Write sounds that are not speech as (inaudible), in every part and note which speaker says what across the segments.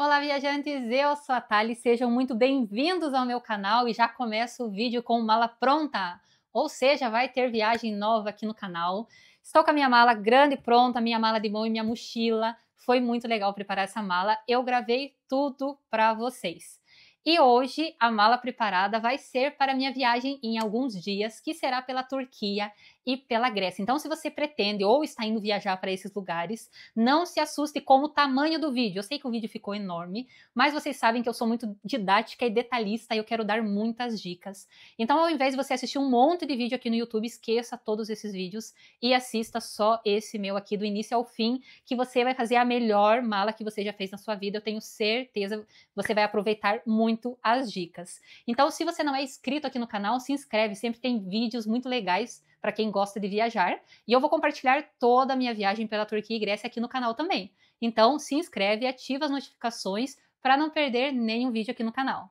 Speaker 1: Olá, viajantes! Eu sou a Thali, sejam muito bem-vindos ao meu canal e já começo o vídeo com mala pronta, ou seja, vai ter viagem nova aqui no canal. Estou com a minha mala grande pronta, minha mala de mão e minha mochila. Foi muito legal preparar essa mala, eu gravei tudo para vocês. E hoje a mala preparada vai ser para minha viagem em alguns dias, que será pela Turquia e pela Grécia. Então, se você pretende ou está indo viajar para esses lugares, não se assuste com o tamanho do vídeo. Eu sei que o vídeo ficou enorme, mas vocês sabem que eu sou muito didática e detalhista e eu quero dar muitas dicas. Então, ao invés de você assistir um monte de vídeo aqui no YouTube, esqueça todos esses vídeos e assista só esse meu aqui do início ao fim, que você vai fazer a melhor mala que você já fez na sua vida. Eu tenho certeza, você vai aproveitar muito as dicas. Então, se você não é inscrito aqui no canal, se inscreve, sempre tem vídeos muito legais para quem gosta de viajar. E eu vou compartilhar toda a minha viagem pela Turquia e Grécia aqui no canal também. Então, se inscreve e ativa as notificações para não perder nenhum vídeo aqui no canal.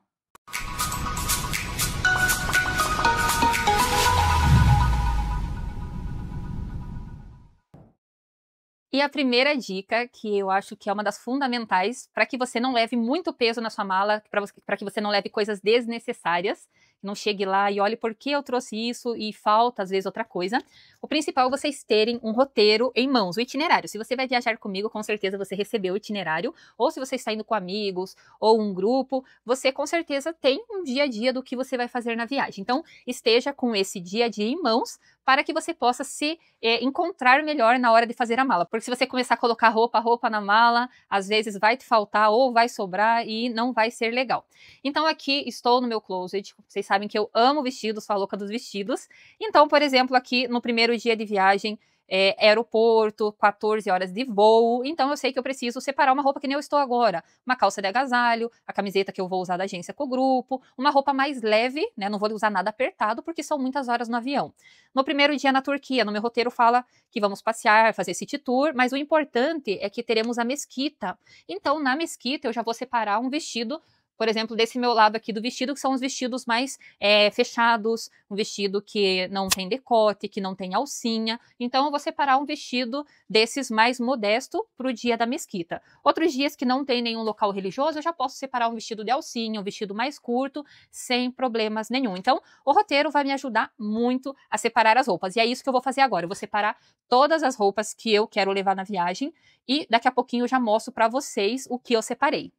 Speaker 1: E a primeira dica, que eu acho que é uma das fundamentais para que você não leve muito peso na sua mala, para que você não leve coisas desnecessárias, não chegue lá e olhe por que eu trouxe isso e falta às vezes outra coisa. O principal é vocês terem um roteiro em mãos, o itinerário. Se você vai viajar comigo, com certeza você recebeu o itinerário, ou se você está indo com amigos ou um grupo, você com certeza tem um dia a dia do que você vai fazer na viagem. Então, esteja com esse dia a dia em mãos para que você possa se é, encontrar melhor na hora de fazer a mala. Porque se você começar a colocar roupa, roupa na mala, às vezes vai te faltar ou vai sobrar e não vai ser legal. Então aqui estou no meu closet. Vocês sabem que eu amo vestidos, sou a louca dos vestidos. Então, por exemplo, aqui no primeiro dia de viagem, é, aeroporto, 14 horas de voo. Então eu sei que eu preciso separar uma roupa que nem eu estou agora. Uma calça de agasalho, a camiseta que eu vou usar da agência com o grupo, uma roupa mais leve, né? Não vou usar nada apertado, porque são muitas horas no avião. No primeiro dia na Turquia, no meu roteiro fala que vamos passear, fazer city tour, mas o importante é que teremos a mesquita. Então, na mesquita, eu já vou separar um vestido por exemplo, desse meu lado aqui do vestido, que são os vestidos mais é, fechados, um vestido que não tem decote, que não tem alcinha. Então, eu vou separar um vestido desses mais modesto para o dia da mesquita. Outros dias que não tem nenhum local religioso, eu já posso separar um vestido de alcinha, um vestido mais curto, sem problemas nenhum. Então, o roteiro vai me ajudar muito a separar as roupas. E é isso que eu vou fazer agora. Eu vou separar todas as roupas que eu quero levar na viagem e daqui a pouquinho eu já mostro para vocês o que eu separei.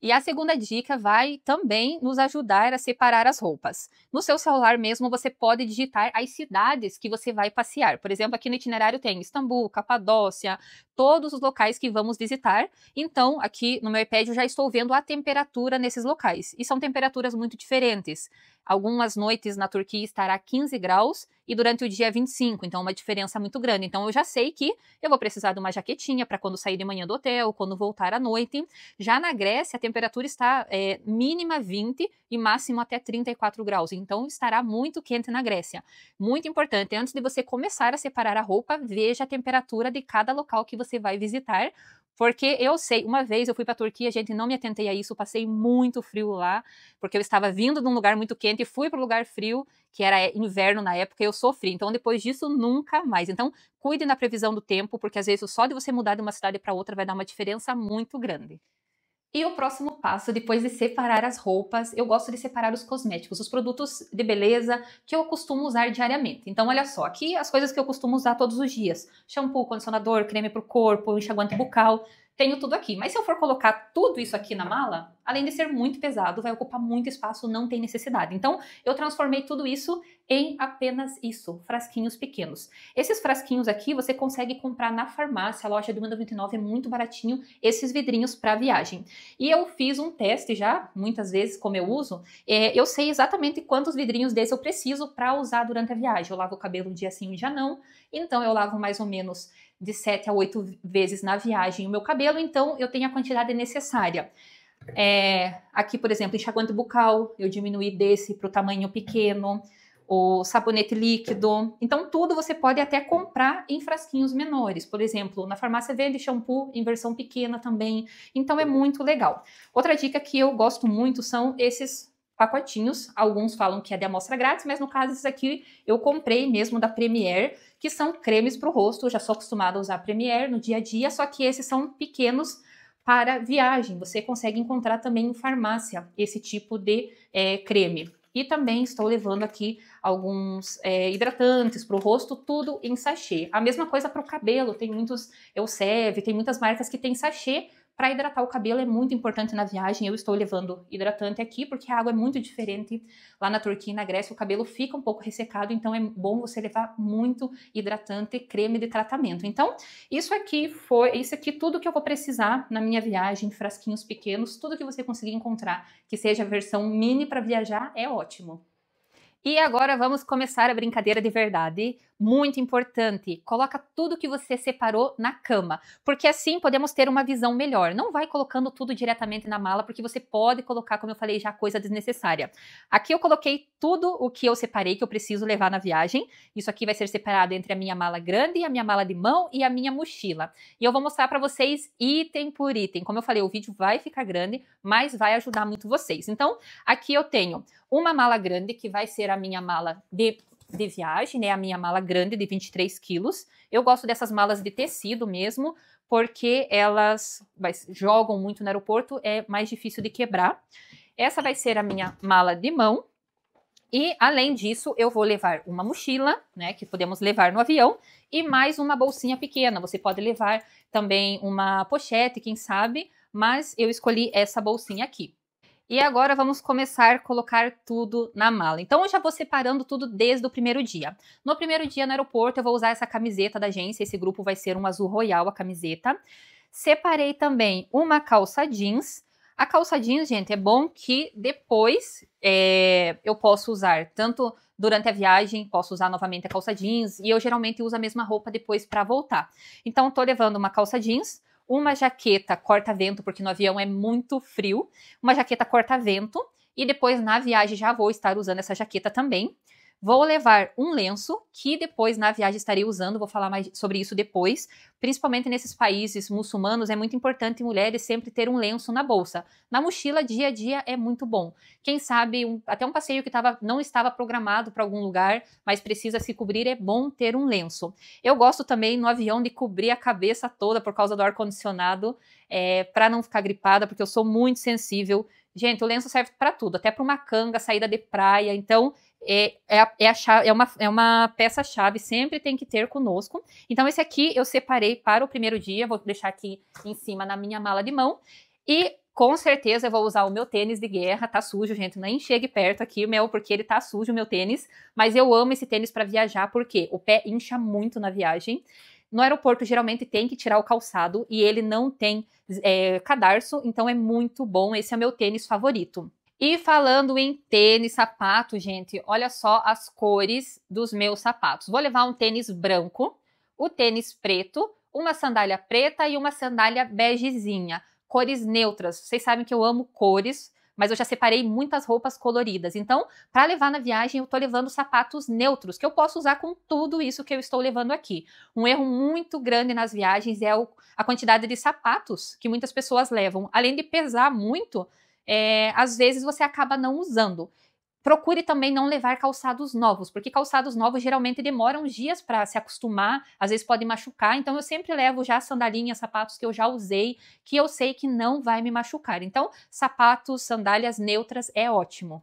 Speaker 1: E a segunda dica vai também nos ajudar a separar as roupas. No seu celular mesmo você pode digitar as cidades que você vai passear. Por exemplo, aqui no itinerário tem Istambul, Capadócia, todos os locais que vamos visitar. Então, aqui no meu iPad eu já estou vendo a temperatura nesses locais. E são temperaturas muito diferentes. Algumas noites na Turquia estará 15 graus e durante o dia 25, então uma diferença muito grande. Então eu já sei que eu vou precisar de uma jaquetinha para quando sair de manhã do hotel, quando voltar à noite. Já na Grécia, a temperatura está é, mínima 20 e máximo até 34 graus, então estará muito quente na Grécia. Muito importante, antes de você começar a separar a roupa, veja a temperatura de cada local que você você vai visitar. Porque eu sei, uma vez eu fui para a Turquia, gente, não me atentei a isso, passei muito frio lá, porque eu estava vindo de um lugar muito quente e fui para um lugar frio, que era é, inverno na época, e eu sofri. Então, depois disso, nunca mais. Então, cuide na previsão do tempo, porque às vezes só de você mudar de uma cidade para outra vai dar uma diferença muito grande. E o próximo passo, depois de separar as roupas, eu gosto de separar os cosméticos, os produtos de beleza que eu costumo usar diariamente. Então, olha só, aqui as coisas que eu costumo usar todos os dias: shampoo, condicionador, creme para o corpo, enxaguante bucal. Tenho tudo aqui, mas se eu for colocar tudo isso aqui na mala, além de ser muito pesado, vai ocupar muito espaço, não tem necessidade. Então, eu transformei tudo isso em apenas isso, frasquinhos pequenos. Esses frasquinhos aqui você consegue comprar na farmácia, a loja do 1,99 é muito baratinho, esses vidrinhos para viagem. E eu fiz um teste já, muitas vezes, como eu uso, é, eu sei exatamente quantos vidrinhos desse eu preciso para usar durante a viagem. Eu lavo o cabelo um dia sim, um dia não, então eu lavo mais ou menos de 7 a 8 vezes na viagem o meu cabelo, então eu tenho a quantidade necessária. É, aqui, por exemplo, enxaguante bucal, eu diminuí desse para o tamanho pequeno o sabonete líquido. Então, tudo você pode até comprar em frasquinhos menores. Por exemplo, na farmácia vende shampoo em versão pequena também. Então, é muito legal. Outra dica que eu gosto muito são esses pacotinhos. Alguns falam que é de amostra grátis, mas no caso esses aqui eu comprei mesmo da Premier, que são cremes para o rosto. Eu já sou acostumada a usar Premier no dia a dia, só que esses são pequenos para viagem. Você consegue encontrar também em farmácia esse tipo de é, creme. E também estou levando aqui alguns é, hidratantes para o rosto, tudo em sachê. A mesma coisa para o cabelo, tem muitos Elseve, tem muitas marcas que tem sachê para hidratar o cabelo é muito importante na viagem. Eu estou levando hidratante aqui porque a água é muito diferente lá na Turquia e na Grécia. O cabelo fica um pouco ressecado, então é bom você levar muito hidratante, creme de tratamento. Então, isso aqui foi, isso aqui tudo que eu vou precisar na minha viagem, frasquinhos pequenos, tudo que você conseguir encontrar que seja a versão mini para viajar é ótimo. E agora vamos começar a brincadeira de verdade. Muito importante, coloca tudo que você separou na cama, porque assim podemos ter uma visão melhor. Não vai colocando tudo diretamente na mala, porque você pode colocar, como eu falei, já coisa desnecessária. Aqui eu coloquei tudo o que eu separei que eu preciso levar na viagem. Isso aqui vai ser separado entre a minha mala grande, a minha mala de mão e a minha mochila. E eu vou mostrar para vocês item por item. Como eu falei, o vídeo vai ficar grande, mas vai ajudar muito vocês. Então, aqui eu tenho uma mala grande que vai ser a minha mala de de viagem, né? A minha mala grande de 23 quilos. Eu gosto dessas malas de tecido mesmo, porque elas jogam muito no aeroporto, é mais difícil de quebrar. Essa vai ser a minha mala de mão. E além disso, eu vou levar uma mochila, né, que podemos levar no avião, e mais uma bolsinha pequena. Você pode levar também uma pochete, quem sabe, mas eu escolhi essa bolsinha aqui. E agora vamos começar a colocar tudo na mala. Então eu já vou separando tudo desde o primeiro dia. No primeiro dia no aeroporto eu vou usar essa camiseta da agência, esse grupo vai ser um azul royal a camiseta. Separei também uma calça jeans. A calça jeans, gente, é bom que depois é, eu posso usar tanto durante a viagem, posso usar novamente a calça jeans e eu geralmente uso a mesma roupa depois para voltar. Então tô levando uma calça jeans, uma jaqueta corta-vento, porque no avião é muito frio, uma jaqueta corta-vento, e depois na viagem já vou estar usando essa jaqueta também. Vou levar um lenço, que depois na viagem estarei usando, vou falar mais sobre isso depois. Principalmente nesses países muçulmanos, é muito importante mulheres sempre ter um lenço na bolsa. Na mochila, dia a dia é muito bom. Quem sabe, um, até um passeio que tava, não estava programado para algum lugar, mas precisa se cobrir, é bom ter um lenço. Eu gosto também no avião de cobrir a cabeça toda por causa do ar-condicionado, é, para não ficar gripada, porque eu sou muito sensível Gente, o lenço serve para tudo, até para uma canga, saída de praia. Então, é, é, é, chave, é, uma, é uma peça-chave, sempre tem que ter conosco. Então, esse aqui eu separei para o primeiro dia, vou deixar aqui em cima na minha mala de mão. E com certeza eu vou usar o meu tênis de guerra, tá sujo, gente, nem chegue perto aqui o meu, porque ele tá sujo, o meu tênis. Mas eu amo esse tênis para viajar, porque o pé incha muito na viagem. No aeroporto, geralmente tem que tirar o calçado e ele não tem é, cadarço, então é muito bom. Esse é meu tênis favorito. E falando em tênis, sapato, gente, olha só as cores dos meus sapatos. Vou levar um tênis branco, o tênis preto, uma sandália preta e uma sandália begezinha. Cores neutras. Vocês sabem que eu amo cores, mas eu já separei muitas roupas coloridas. Então, para levar na viagem, eu tô levando sapatos neutros, que eu posso usar com tudo isso que eu estou levando aqui. Um erro muito grande nas viagens é a quantidade de sapatos que muitas pessoas levam. Além de pesar muito, é, às vezes você acaba não usando. Procure também não levar calçados novos, porque calçados novos geralmente demoram dias para se acostumar, às vezes podem machucar, então eu sempre levo já sandalinhas, sapatos que eu já usei, que eu sei que não vai me machucar. Então, sapatos, sandálias neutras é ótimo.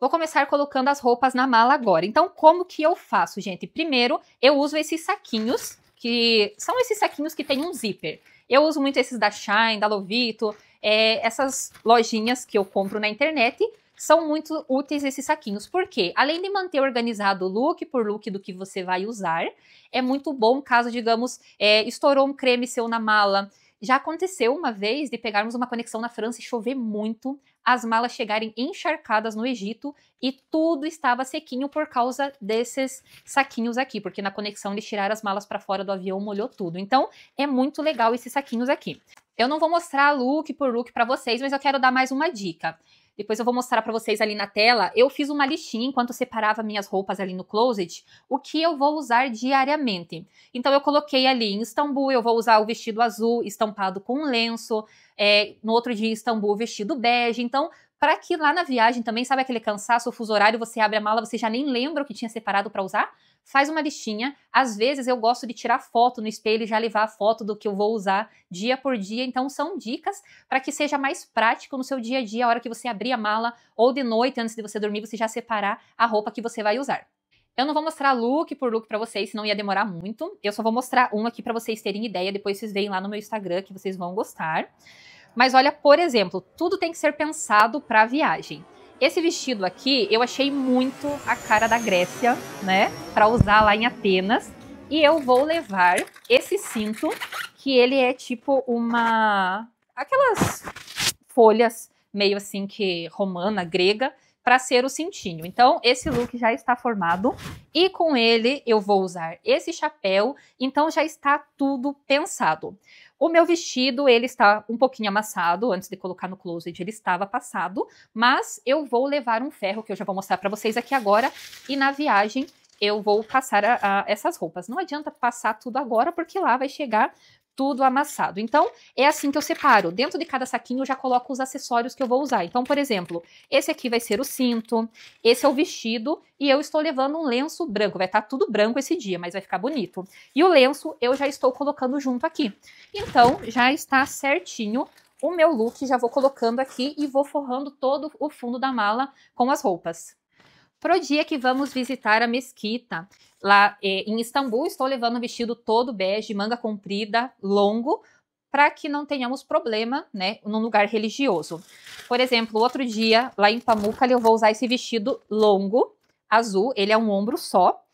Speaker 1: Vou começar colocando as roupas na mala agora. Então, como que eu faço, gente? Primeiro, eu uso esses saquinhos, que são esses saquinhos que tem um zíper. Eu uso muito esses da Shine, da Lovito, é, essas lojinhas que eu compro na internet. São muito úteis esses saquinhos, porque além de manter organizado look por look do que você vai usar, é muito bom caso, digamos, é, estourou um creme seu na mala, já aconteceu uma vez de pegarmos uma conexão na França e chover muito, as malas chegarem encharcadas no Egito e tudo estava sequinho por causa desses saquinhos aqui, porque na conexão eles tiraram as malas para fora do avião, molhou tudo. Então, é muito legal esses saquinhos aqui. Eu não vou mostrar look por look para vocês, mas eu quero dar mais uma dica. Depois eu vou mostrar para vocês ali na tela. Eu fiz uma listinha enquanto separava minhas roupas ali no closet, o que eu vou usar diariamente. Então eu coloquei ali em Istambul, eu vou usar o vestido azul estampado com um lenço. É, no outro dia em Istambul, vestido bege. Então, para que lá na viagem também, sabe aquele cansaço, o fuso horário, você abre a mala, você já nem lembra o que tinha separado para usar? faz uma listinha. Às vezes eu gosto de tirar foto no espelho e já levar a foto do que eu vou usar dia por dia. Então são dicas para que seja mais prático no seu dia a dia, a hora que você abrir a mala ou de noite antes de você dormir, você já separar a roupa que você vai usar. Eu não vou mostrar look por look para vocês, senão ia demorar muito. Eu só vou mostrar um aqui para vocês terem ideia, depois vocês veem lá no meu Instagram que vocês vão gostar. Mas olha, por exemplo, tudo tem que ser pensado para a viagem. Esse vestido aqui eu achei muito a cara da Grécia, né? Para usar lá em Atenas. E eu vou levar esse cinto, que ele é tipo uma aquelas folhas meio assim que romana, grega, para ser o cintinho. Então, esse look já está formado e com ele eu vou usar esse chapéu, então já está tudo pensado. O meu vestido, ele está um pouquinho amassado, antes de colocar no closet ele estava passado, mas eu vou levar um ferro, que eu já vou mostrar para vocês aqui agora, e na viagem eu vou passar a, a essas roupas. Não adianta passar tudo agora, porque lá vai chegar tudo amassado. Então, é assim que eu separo. Dentro de cada saquinho eu já coloco os acessórios que eu vou usar. Então, por exemplo, esse aqui vai ser o cinto, esse é o vestido e eu estou levando um lenço branco. Vai estar tá tudo branco esse dia, mas vai ficar bonito. E o lenço eu já estou colocando junto aqui. Então, já está certinho o meu look, já vou colocando aqui e vou forrando todo o fundo da mala com as roupas pro dia que vamos visitar a mesquita. Lá é, em Istambul, estou levando um vestido todo bege, manga comprida, longo, para que não tenhamos problema, né, num lugar religioso. Por exemplo, outro dia, lá em Pamukkale, eu vou usar esse vestido longo, azul, ele é um ombro só,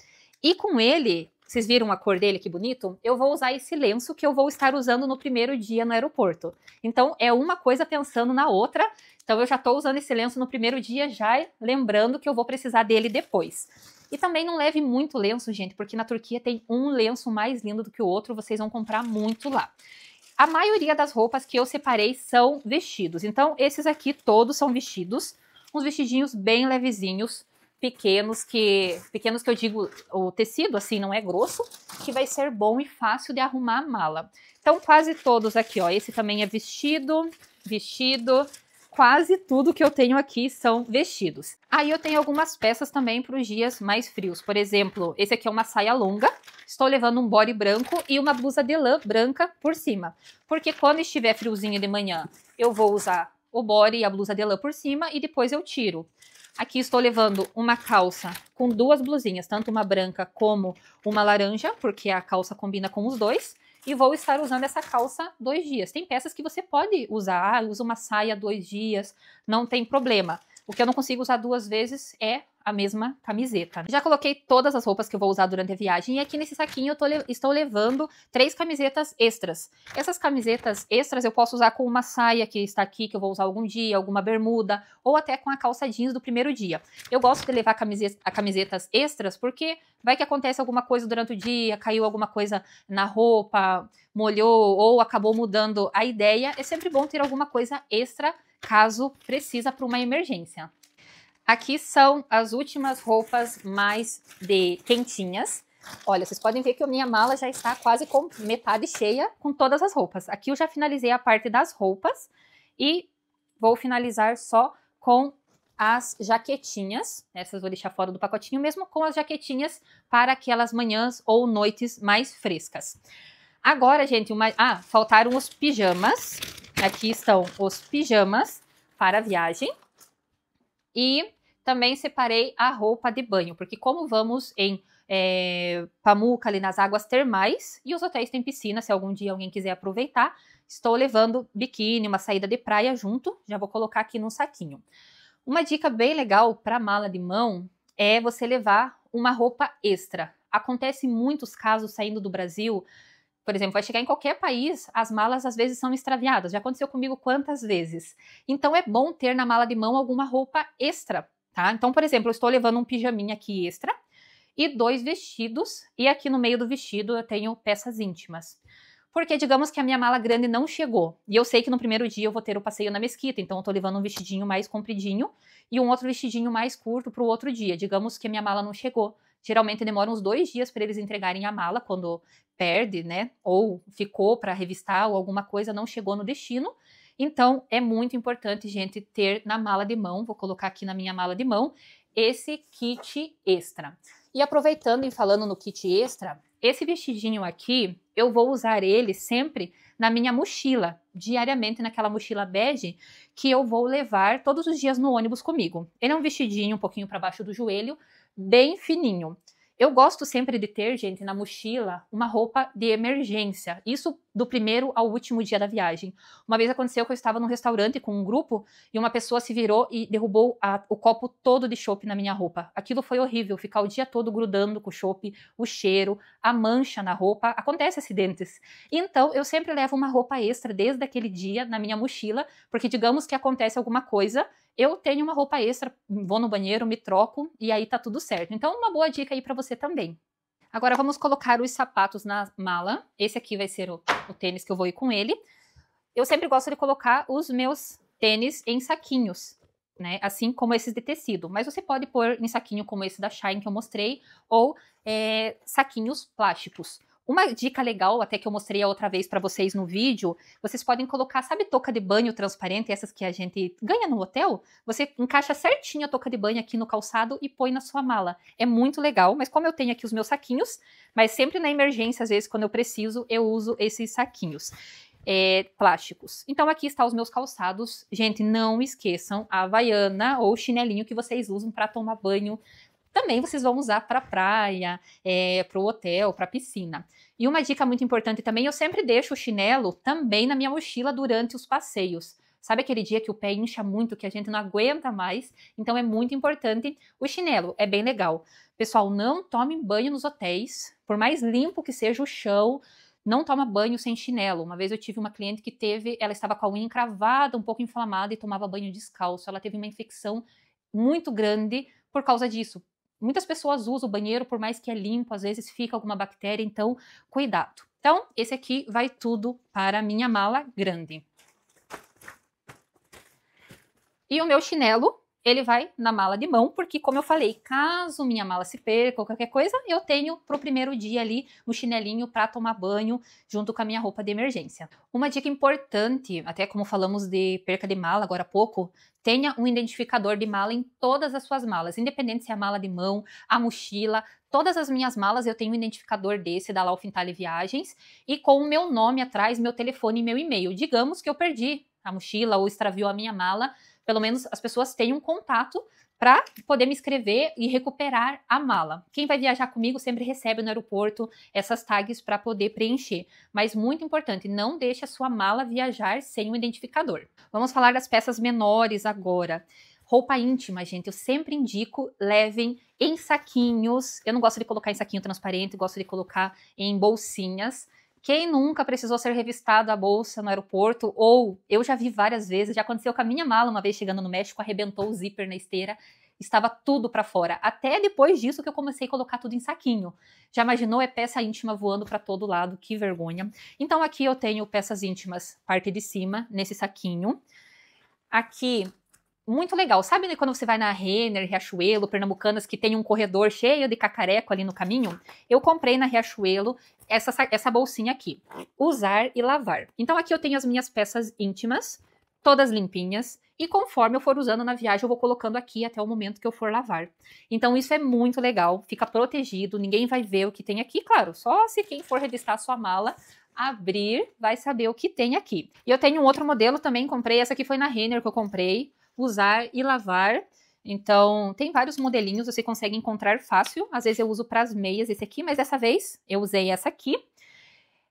Speaker 1: e com ele vocês viram a cor dele, que bonito? Eu vou usar esse lenço que eu vou estar usando no primeiro dia no aeroporto. Então, é uma coisa pensando na outra. Então, eu já estou usando esse lenço no primeiro dia, já lembrando que eu vou precisar dele depois. E também não leve muito lenço, gente, porque na Turquia tem um lenço mais lindo do que o outro, vocês vão comprar muito lá. A maioria das roupas que eu separei são vestidos. Então, esses aqui todos são vestidos. Uns vestidinhos bem levezinhos, pequenos que pequenos que eu digo o tecido assim não é grosso que vai ser bom e fácil de arrumar a mala então quase todos aqui ó esse também é vestido vestido quase tudo que eu tenho aqui são vestidos aí eu tenho algumas peças também para os dias mais frios por exemplo esse aqui é uma saia longa estou levando um body branco e uma blusa de lã branca por cima porque quando estiver friozinho de manhã eu vou usar o body e a blusa de lã por cima e depois eu tiro Aqui estou levando uma calça com duas blusinhas, tanto uma branca como uma laranja, porque a calça combina com os dois. E vou estar usando essa calça dois dias. Tem peças que você pode usar, ah, usa uma saia dois dias, não tem problema. O que eu não consigo usar duas vezes é a mesma camiseta. Né? Já coloquei todas as roupas que eu vou usar durante a viagem e aqui nesse saquinho eu le estou levando três camisetas extras. Essas camisetas extras eu posso usar com uma saia que está aqui, que eu vou usar algum dia, alguma bermuda, ou até com a calça jeans do primeiro dia. Eu gosto de levar camiseta, camisetas extras porque vai que acontece alguma coisa durante o dia, caiu alguma coisa na roupa, molhou ou acabou mudando a ideia. É sempre bom ter alguma coisa extra caso precisa para uma emergência. Aqui são as últimas roupas mais de quentinhas. Olha, vocês podem ver que a minha mala já está quase com metade cheia com todas as roupas. Aqui eu já finalizei a parte das roupas e vou finalizar só com as jaquetinhas. Essas vou deixar fora do pacotinho mesmo, com as jaquetinhas para aquelas manhãs ou noites mais frescas. Agora, gente, uma... ah, faltaram os pijamas. Aqui estão os pijamas para a viagem. E também separei a roupa de banho, porque como vamos em é, Pamuca, ali nas águas termais, e os hotéis têm piscina, se algum dia alguém quiser aproveitar, estou levando biquíni, uma saída de praia junto, já vou colocar aqui num saquinho. Uma dica bem legal para mala de mão é você levar uma roupa extra. Acontece muitos casos saindo do Brasil por exemplo, vai chegar em qualquer país, as malas às vezes são extraviadas. Já aconteceu comigo quantas vezes. Então é bom ter na mala de mão alguma roupa extra, tá? Então, por exemplo, eu estou levando um pijaminha aqui extra e dois vestidos, e aqui no meio do vestido eu tenho peças íntimas. Porque digamos que a minha mala grande não chegou, e eu sei que no primeiro dia eu vou ter o passeio na mesquita, então eu tô levando um vestidinho mais compridinho e um outro vestidinho mais curto para o outro dia. Digamos que a minha mala não chegou, Geralmente demora uns dois dias para eles entregarem a mala quando perde, né? Ou ficou para revistar ou alguma coisa não chegou no destino. Então é muito importante, gente, ter na mala de mão. Vou colocar aqui na minha mala de mão esse kit extra. E aproveitando e falando no kit extra, esse vestidinho aqui, eu vou usar ele sempre na minha mochila, diariamente naquela mochila bege que eu vou levar todos os dias no ônibus comigo. Ele é um vestidinho um pouquinho para baixo do joelho, bem fininho. Eu gosto sempre de ter, gente, na mochila uma roupa de emergência. Isso do primeiro ao último dia da viagem. Uma vez aconteceu que eu estava num restaurante com um grupo e uma pessoa se virou e derrubou a, o copo todo de chope na minha roupa. Aquilo foi horrível, ficar o dia todo grudando com o o cheiro, a mancha na roupa. Acontece acidentes. Então, eu sempre levo uma roupa extra desde aquele dia na minha mochila, porque digamos que acontece alguma coisa eu tenho uma roupa extra, vou no banheiro, me troco e aí tá tudo certo. Então, uma boa dica aí para você também. Agora vamos colocar os sapatos na mala. Esse aqui vai ser o, o tênis que eu vou ir com ele. Eu sempre gosto de colocar os meus tênis em saquinhos, né? Assim como esses de tecido. Mas você pode pôr em saquinho como esse da Shine que eu mostrei, ou é, saquinhos plásticos. Uma dica legal, até que eu mostrei a outra vez para vocês no vídeo, vocês podem colocar, sabe, touca de banho transparente, essas que a gente ganha no hotel? Você encaixa certinho a touca de banho aqui no calçado e põe na sua mala. É muito legal, mas como eu tenho aqui os meus saquinhos, mas sempre na emergência, às vezes, quando eu preciso, eu uso esses saquinhos. É, plásticos. Então aqui está os meus calçados. Gente, não esqueçam a havaiana ou chinelinho que vocês usam para tomar banho também vocês vão usar para praia, é, para o hotel, para piscina. E uma dica muito importante também, eu sempre deixo o chinelo também na minha mochila durante os passeios. Sabe aquele dia que o pé incha muito, que a gente não aguenta mais? Então é muito importante o chinelo, é bem legal. Pessoal, não tomem banho nos hotéis, por mais limpo que seja o chão, não toma banho sem chinelo. Uma vez eu tive uma cliente que teve, ela estava com a unha encravada, um pouco inflamada e tomava banho descalço. Ela teve uma infecção muito grande por causa disso, Muitas pessoas usam o banheiro, por mais que é limpo, às vezes fica alguma bactéria, então cuidado. Então, esse aqui vai tudo para a minha mala grande. E o meu chinelo, ele vai na mala de mão, porque, como eu falei, caso minha mala se perca ou qualquer coisa, eu tenho para o primeiro dia ali um chinelinho para tomar banho junto com a minha roupa de emergência. Uma dica importante, até como falamos de perca de mala agora há pouco, tenha um identificador de mala em todas as suas malas, independente se é a mala de mão, a mochila, todas as minhas malas eu tenho um identificador desse da Laufenthaler Viagens e com o meu nome atrás, meu telefone e meu e-mail. Digamos que eu perdi a mochila ou extraviou a minha mala, pelo menos as pessoas têm um contato para poder me escrever e recuperar a mala. Quem vai viajar comigo sempre recebe no aeroporto essas tags para poder preencher. Mas muito importante, não deixe a sua mala viajar sem um identificador. Vamos falar das peças menores agora. Roupa íntima, gente, eu sempre indico, levem em saquinhos. Eu não gosto de colocar em saquinho transparente, gosto de colocar em bolsinhas. Quem nunca precisou ser revistado a bolsa no aeroporto? Ou eu já vi várias vezes, já aconteceu com a minha mala uma vez chegando no México, arrebentou o zíper na esteira, estava tudo para fora. Até depois disso que eu comecei a colocar tudo em saquinho. Já imaginou é peça íntima voando para todo lado? Que vergonha. Então aqui eu tenho peças íntimas, parte de cima, nesse saquinho. Aqui muito legal. Sabe né, quando você vai na Renner, Riachuelo, Pernambucanas, que tem um corredor cheio de cacareco ali no caminho? Eu comprei na Riachuelo essa, essa bolsinha aqui. Usar e lavar. Então aqui eu tenho as minhas peças íntimas, todas limpinhas. E conforme eu for usando na viagem, eu vou colocando aqui até o momento que eu for lavar. Então isso é muito legal, fica protegido, ninguém vai ver o que tem aqui. Claro, só se quem for revistar a sua mala abrir, vai saber o que tem aqui. E eu tenho um outro modelo também, comprei, essa aqui foi na Renner que eu comprei usar e lavar. Então, tem vários modelinhos, você consegue encontrar fácil. Às vezes eu uso para as meias esse aqui, mas dessa vez eu usei essa aqui.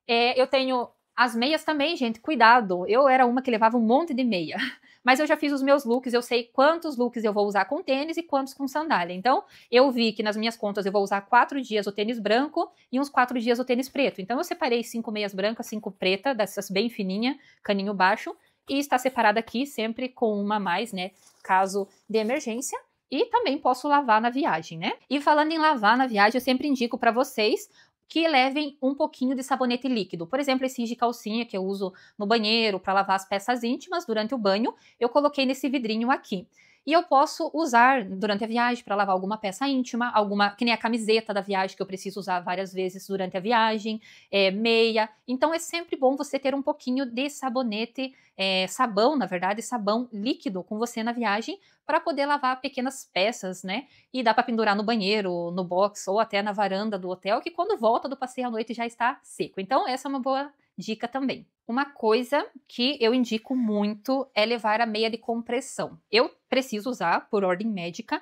Speaker 1: É, eu tenho as meias também, gente, cuidado. Eu era uma que levava um monte de meia. (laughs) Mas eu já fiz os meus looks, eu sei quantos looks eu vou usar com tênis e quantos com sandália. Então, eu vi que nas minhas contas eu vou usar quatro dias o tênis branco e uns quatro dias o tênis preto. Então, eu separei cinco meias brancas, cinco preta, dessas bem fininha, caninho baixo, e está separada aqui sempre com uma a mais, né? Caso de emergência. E também posso lavar na viagem, né? E falando em lavar na viagem, eu sempre indico para vocês que levem um pouquinho de sabonete líquido. Por exemplo, esse de calcinha que eu uso no banheiro para lavar as peças íntimas durante o banho, eu coloquei nesse vidrinho aqui. E eu posso usar durante a viagem para lavar alguma peça íntima, alguma que nem a camiseta da viagem que eu preciso usar várias vezes durante a viagem, é, meia. Então é sempre bom você ter um pouquinho de sabonete, é, sabão, na verdade, sabão líquido com você na viagem para poder lavar pequenas peças, né? E dá para pendurar no banheiro, no box ou até na varanda do hotel, que quando volta do passeio à noite já está seco. Então essa é uma boa dica também. Uma coisa que eu indico muito é levar a meia de compressão. Eu preciso usar por ordem médica,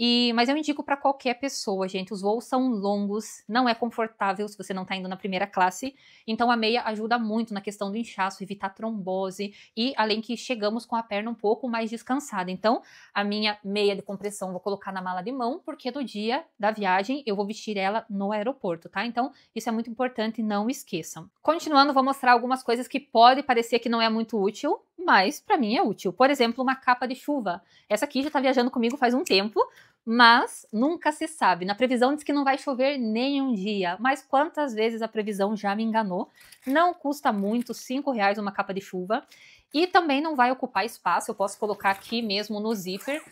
Speaker 1: e, mas eu indico para qualquer pessoa, gente. Os voos são longos, não é confortável se você não está indo na primeira classe. Então a meia ajuda muito na questão do inchaço, evitar trombose e além que chegamos com a perna um pouco mais descansada. Então a minha meia de compressão vou colocar na mala de mão porque no dia da viagem eu vou vestir ela no aeroporto, tá? Então isso é muito importante, não esqueçam. Continuando, vou mostrar algumas coisas que pode parecer que não é muito útil, mas para mim é útil. Por exemplo, uma capa de chuva. Essa aqui já está viajando comigo faz um tempo, mas nunca se sabe. Na previsão diz que não vai chover nenhum dia, mas quantas vezes a previsão já me enganou? Não custa muito, cinco reais uma capa de chuva e também não vai ocupar espaço. Eu posso colocar aqui mesmo no zíper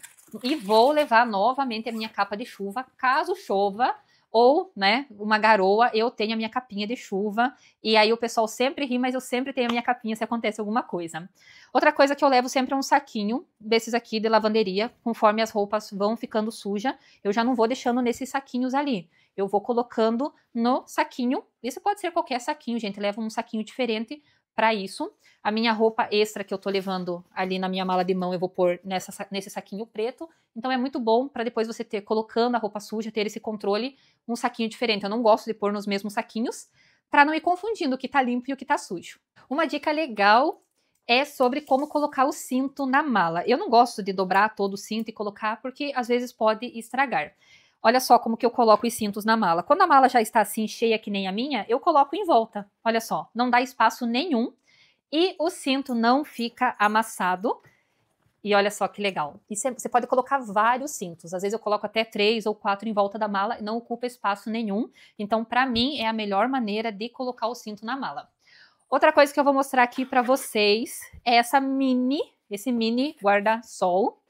Speaker 1: e vou levar novamente a minha capa de chuva caso chova ou, né, uma garoa, eu tenho a minha capinha de chuva, e aí o pessoal sempre ri, mas eu sempre tenho a minha capinha se acontece alguma coisa. Outra coisa que eu levo sempre é um saquinho desses aqui de lavanderia, conforme as roupas vão ficando suja, eu já não vou deixando nesses saquinhos ali. Eu vou colocando no saquinho, isso pode ser qualquer saquinho, gente, leva um saquinho diferente para isso. A minha roupa extra que eu tô levando ali na minha mala de mão, eu vou pôr nessa, nesse saquinho preto. Então é muito bom para depois você ter, colocando a roupa suja, ter esse controle, um saquinho diferente. Eu não gosto de pôr nos mesmos saquinhos, para não ir confundindo o que tá limpo e o que tá sujo. Uma dica legal é sobre como colocar o cinto na mala. Eu não gosto de dobrar todo o cinto e colocar, porque às vezes pode estragar. Olha só como que eu coloco os cintos na mala. Quando a mala já está assim cheia que nem a minha, eu coloco em volta. Olha só, não dá espaço nenhum e o cinto não fica amassado. E olha só que legal. E você pode colocar vários cintos. Às vezes eu coloco até três ou quatro em volta da mala, não ocupa espaço nenhum. Então, para mim, é a melhor maneira de colocar o cinto na mala. Outra coisa que eu vou mostrar aqui para vocês é essa mini, esse mini guarda-sol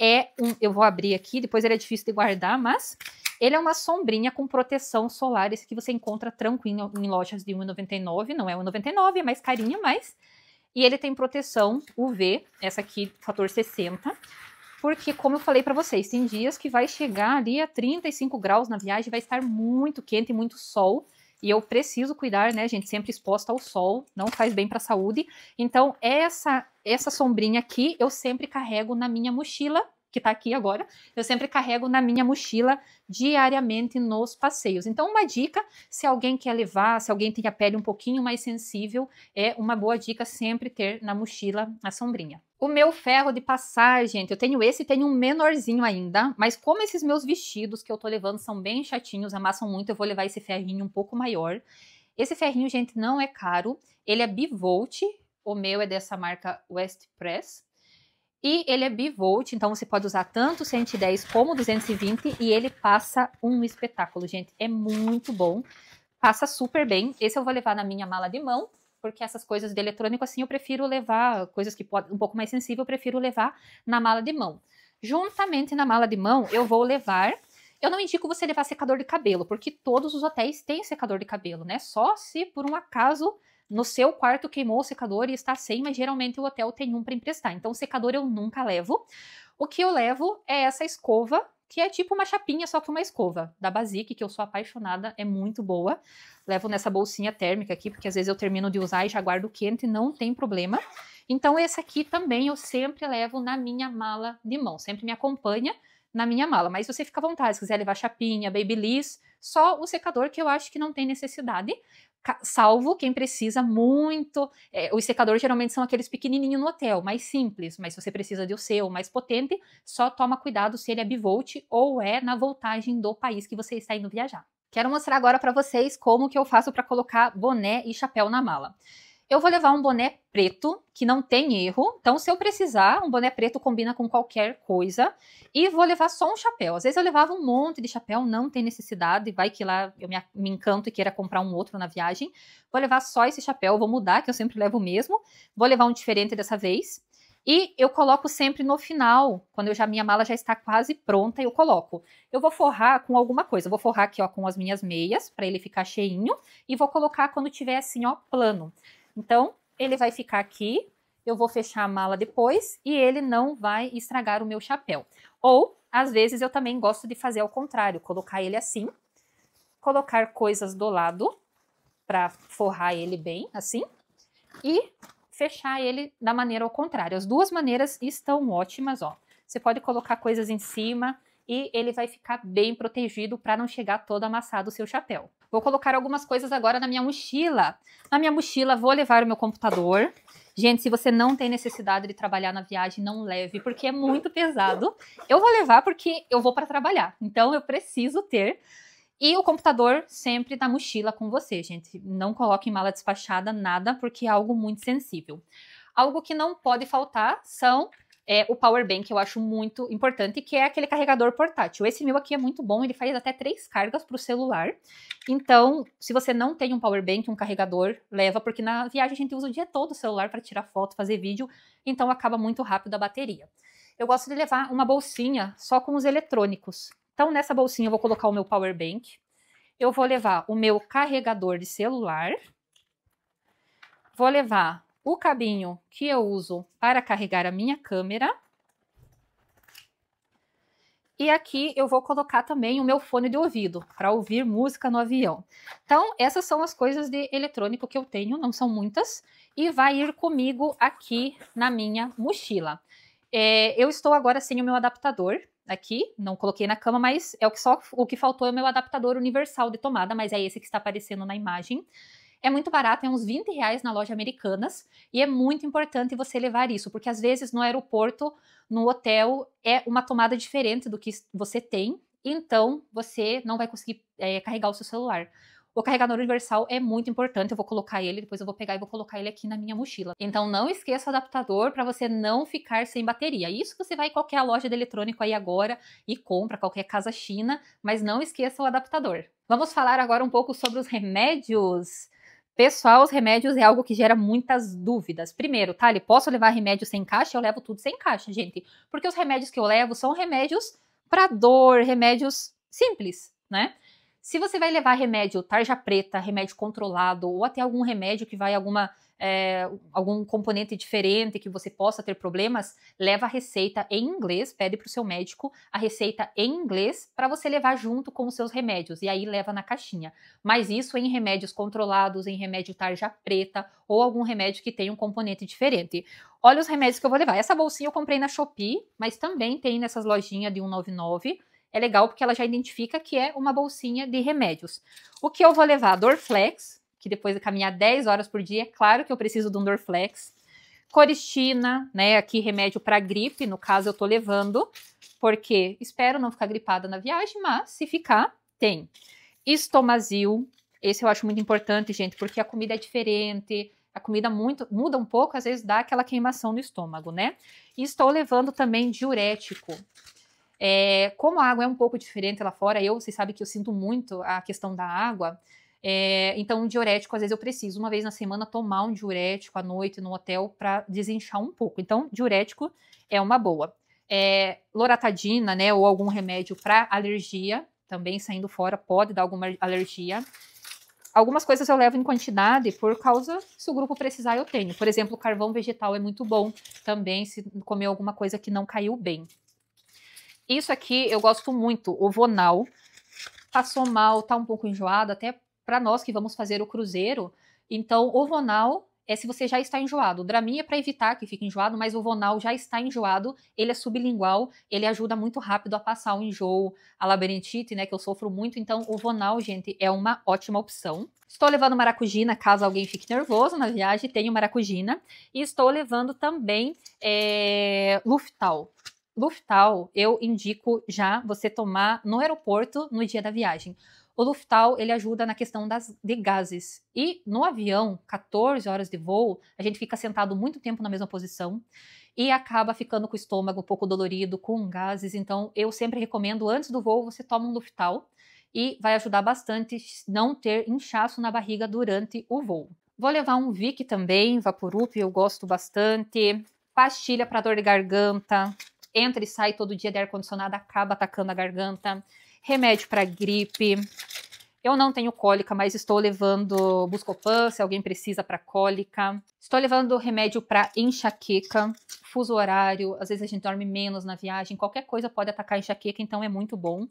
Speaker 1: é um. Eu vou abrir aqui, depois ele é difícil de guardar, mas ele é uma sombrinha com proteção solar, esse que você encontra tranquilo em lojas de 1,99. Não é 1,99, é mais carinho, mas. E ele tem proteção UV, essa aqui, fator 60. Porque, como eu falei para vocês, tem dias que vai chegar ali a 35 graus na viagem, vai estar muito quente, muito sol e eu preciso cuidar, né, gente? Sempre exposta ao sol, não faz bem para a saúde. Então, essa, essa sombrinha aqui eu sempre carrego na minha mochila que está aqui agora, eu sempre carrego na minha mochila diariamente nos passeios. Então, uma dica, se alguém quer levar, se alguém tem a pele um pouquinho mais sensível, é uma boa dica sempre ter na mochila a sombrinha. O meu ferro de passar, gente, eu tenho esse e tenho um menorzinho ainda, mas como esses meus vestidos que eu tô levando são bem chatinhos, amassam muito, eu vou levar esse ferrinho um pouco maior. Esse ferrinho, gente, não é caro, ele é bivolt, o meu é dessa marca West Press, e ele é bivolt, então você pode usar tanto 110 como 220 e ele passa um espetáculo, gente. É muito bom. Passa super bem. Esse eu vou levar na minha mala de mão, porque essas coisas de eletrônico assim eu prefiro levar, coisas que podem um pouco mais sensível, eu prefiro levar na mala de mão. Juntamente na mala de mão, eu vou levar eu não indico você levar secador de cabelo, porque todos os hotéis têm secador de cabelo, né? Só se por um acaso no seu quarto queimou o secador e está sem, mas geralmente o hotel tem um para emprestar. Então, o secador eu nunca levo. O que eu levo é essa escova que é tipo uma chapinha, só que uma escova, da Basic, que eu sou apaixonada, é muito boa. Levo nessa bolsinha térmica aqui, porque às vezes eu termino de usar e já guardo quente, não tem problema. Então, esse aqui também eu sempre levo na minha mala de mão, sempre me acompanha na minha mala. Mas você fica à vontade, se quiser levar chapinha, babyliss, só o secador, que eu acho que não tem necessidade salvo quem precisa muito. É, os secadores geralmente são aqueles pequenininhos no hotel, mais simples, mas se você precisa de o seu mais potente, só toma cuidado se ele é bivolt ou é na voltagem do país que você está indo viajar. Quero mostrar agora para vocês como que eu faço para colocar boné e chapéu na mala. Eu vou levar um boné preto, que não tem erro. Então, se eu precisar, um boné preto combina com qualquer coisa. E vou levar só um chapéu. Às vezes eu levava um monte de chapéu, não tem necessidade. Vai que lá eu me, me encanto e queira comprar um outro na viagem. Vou levar só esse chapéu, vou mudar, que eu sempre levo o mesmo. Vou levar um diferente dessa vez. E eu coloco sempre no final, quando eu já minha mala já está quase pronta, eu coloco. Eu vou forrar com alguma coisa. Eu vou forrar aqui, ó, com as minhas meias, para ele ficar cheinho, e vou colocar quando tiver assim, ó, plano. Então, ele vai ficar aqui, eu vou fechar a mala depois e ele não vai estragar o meu chapéu. Ou, às vezes, eu também gosto de fazer ao contrário, colocar ele assim, colocar coisas do lado para forrar ele bem, assim, e fechar ele da maneira ao contrário. As duas maneiras estão ótimas, ó. Você pode colocar coisas em cima e ele vai ficar bem protegido para não chegar todo amassado o seu chapéu. Vou colocar algumas coisas agora na minha mochila. Na minha mochila vou levar o meu computador. Gente, se você não tem necessidade de trabalhar na viagem, não leve, porque é muito pesado. Eu vou levar porque eu vou para trabalhar. Então eu preciso ter e o computador sempre na mochila com você, gente. Não coloque em mala despachada nada, porque é algo muito sensível. Algo que não pode faltar são é o power bank, eu acho muito importante, que é aquele carregador portátil. Esse meu aqui é muito bom, ele faz até três cargas para o celular. Então, se você não tem um power bank, um carregador, leva, porque na viagem a gente usa o dia todo o celular para tirar foto, fazer vídeo, então acaba muito rápido a bateria. Eu gosto de levar uma bolsinha só com os eletrônicos. Então, nessa bolsinha eu vou colocar o meu power bank. Eu vou levar o meu carregador de celular. Vou levar o cabinho que eu uso para carregar a minha câmera. E aqui eu vou colocar também o meu fone de ouvido para ouvir música no avião. Então, essas são as coisas de eletrônico que eu tenho, não são muitas, e vai ir comigo aqui na minha mochila. É, eu estou agora sem o meu adaptador aqui, não coloquei na cama, mas é o que só o que faltou é o meu adaptador universal de tomada, mas é esse que está aparecendo na imagem. É muito barato, é uns 20 reais na loja Americanas. E é muito importante você levar isso, porque às vezes no aeroporto, no hotel, é uma tomada diferente do que você tem. Então, você não vai conseguir é, carregar o seu celular. O carregador universal é muito importante, eu vou colocar ele, depois eu vou pegar e vou colocar ele aqui na minha mochila. Então não esqueça o adaptador para você não ficar sem bateria. Isso você vai em qualquer loja de eletrônico aí agora e compra qualquer casa china, mas não esqueça o adaptador. Vamos falar agora um pouco sobre os remédios. Pessoal, os remédios é algo que gera muitas dúvidas. Primeiro, tá? posso levar remédio sem caixa? Eu levo tudo sem caixa, gente. Porque os remédios que eu levo são remédios para dor, remédios simples, né? Se você vai levar remédio tarja preta, remédio controlado, ou até algum remédio que vai alguma é, algum componente diferente que você possa ter problemas, leva a receita em inglês, pede para o seu médico a receita em inglês para você levar junto com os seus remédios e aí leva na caixinha. Mas isso em remédios controlados, em remédio tarja preta ou algum remédio que tenha um componente diferente. Olha os remédios que eu vou levar. Essa bolsinha eu comprei na Shopee, mas também tem nessas lojinhas de 199 é legal porque ela já identifica que é uma bolsinha de remédios. O que eu vou levar? Dorflex, que depois de caminhar 10 horas por dia, é claro que eu preciso de um Dorflex. Coristina, né? Aqui remédio para gripe, no caso eu tô levando, porque espero não ficar gripada na viagem, mas se ficar, tem. Estomazil, esse eu acho muito importante, gente, porque a comida é diferente, a comida muito, muda um pouco, às vezes dá aquela queimação no estômago, né? E estou levando também diurético. É, como a água é um pouco diferente lá fora, eu, vocês sabem que eu sinto muito a questão da água. É, então, um diurético, às vezes eu preciso, uma vez na semana, tomar um diurético à noite no hotel para desinchar um pouco. Então, diurético é uma boa. É, loratadina, né, ou algum remédio para alergia, também saindo fora, pode dar alguma alergia. Algumas coisas eu levo em quantidade por causa, se o grupo precisar, eu tenho. Por exemplo, carvão vegetal é muito bom também se comer alguma coisa que não caiu bem. Isso aqui eu gosto muito, ovonal. Passou mal, tá um pouco enjoado, até para nós que vamos fazer o cruzeiro. Então, ovonal é se você já está enjoado. O Dramin é para evitar que fique enjoado, mas o Vonal já está enjoado. Ele é sublingual, ele ajuda muito rápido a passar o enjoo, a labirintite, né, que eu sofro muito. Então, o Vonal, gente, é uma ótima opção. Estou levando maracujina, caso alguém fique nervoso na viagem, tenho maracujina. E estou levando também é, Luftal. Luftal, eu indico já você tomar no aeroporto no dia da viagem. O Luftal, ele ajuda na questão das, de gases. E no avião, 14 horas de voo, a gente fica sentado muito tempo na mesma posição e acaba ficando com o estômago um pouco dolorido, com gases. Então, eu sempre recomendo, antes do voo, você toma um Luftal e vai ajudar bastante não ter inchaço na barriga durante o voo. Vou levar um Vic também, Vaporup, eu gosto bastante. Pastilha para dor de garganta, entra e sai todo dia de ar-condicionado, acaba atacando a garganta. Remédio para gripe. Eu não tenho cólica, mas estou levando Buscopan, se alguém precisa para cólica. Estou levando remédio para enxaqueca, fuso horário, às vezes a gente dorme menos na viagem, qualquer coisa pode atacar a enxaqueca, então é muito bom.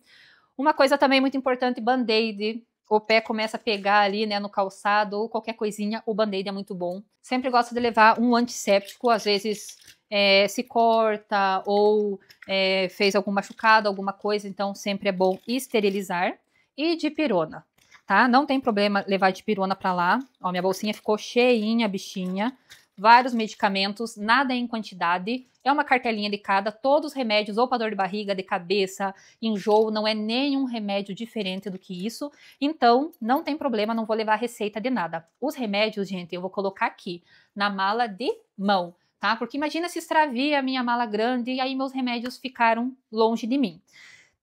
Speaker 1: Uma coisa também muito importante, band-aid, o pé começa a pegar ali, né, no calçado ou qualquer coisinha, o band-aid é muito bom. Sempre gosto de levar um antisséptico, às vezes é, se corta ou é, fez algum machucado, alguma coisa, então sempre é bom esterilizar. E de pirona, tá? Não tem problema levar de pirona para lá. Ó, minha bolsinha ficou cheinha, bichinha vários medicamentos, nada é em quantidade. É uma cartelinha de cada, todos os remédios ou para dor de barriga, de cabeça, enjoo, não é nenhum remédio diferente do que isso. Então, não tem problema, não vou levar receita de nada. Os remédios, gente, eu vou colocar aqui na mala de mão, tá? Porque imagina se extravia a minha mala grande e aí meus remédios ficaram longe de mim.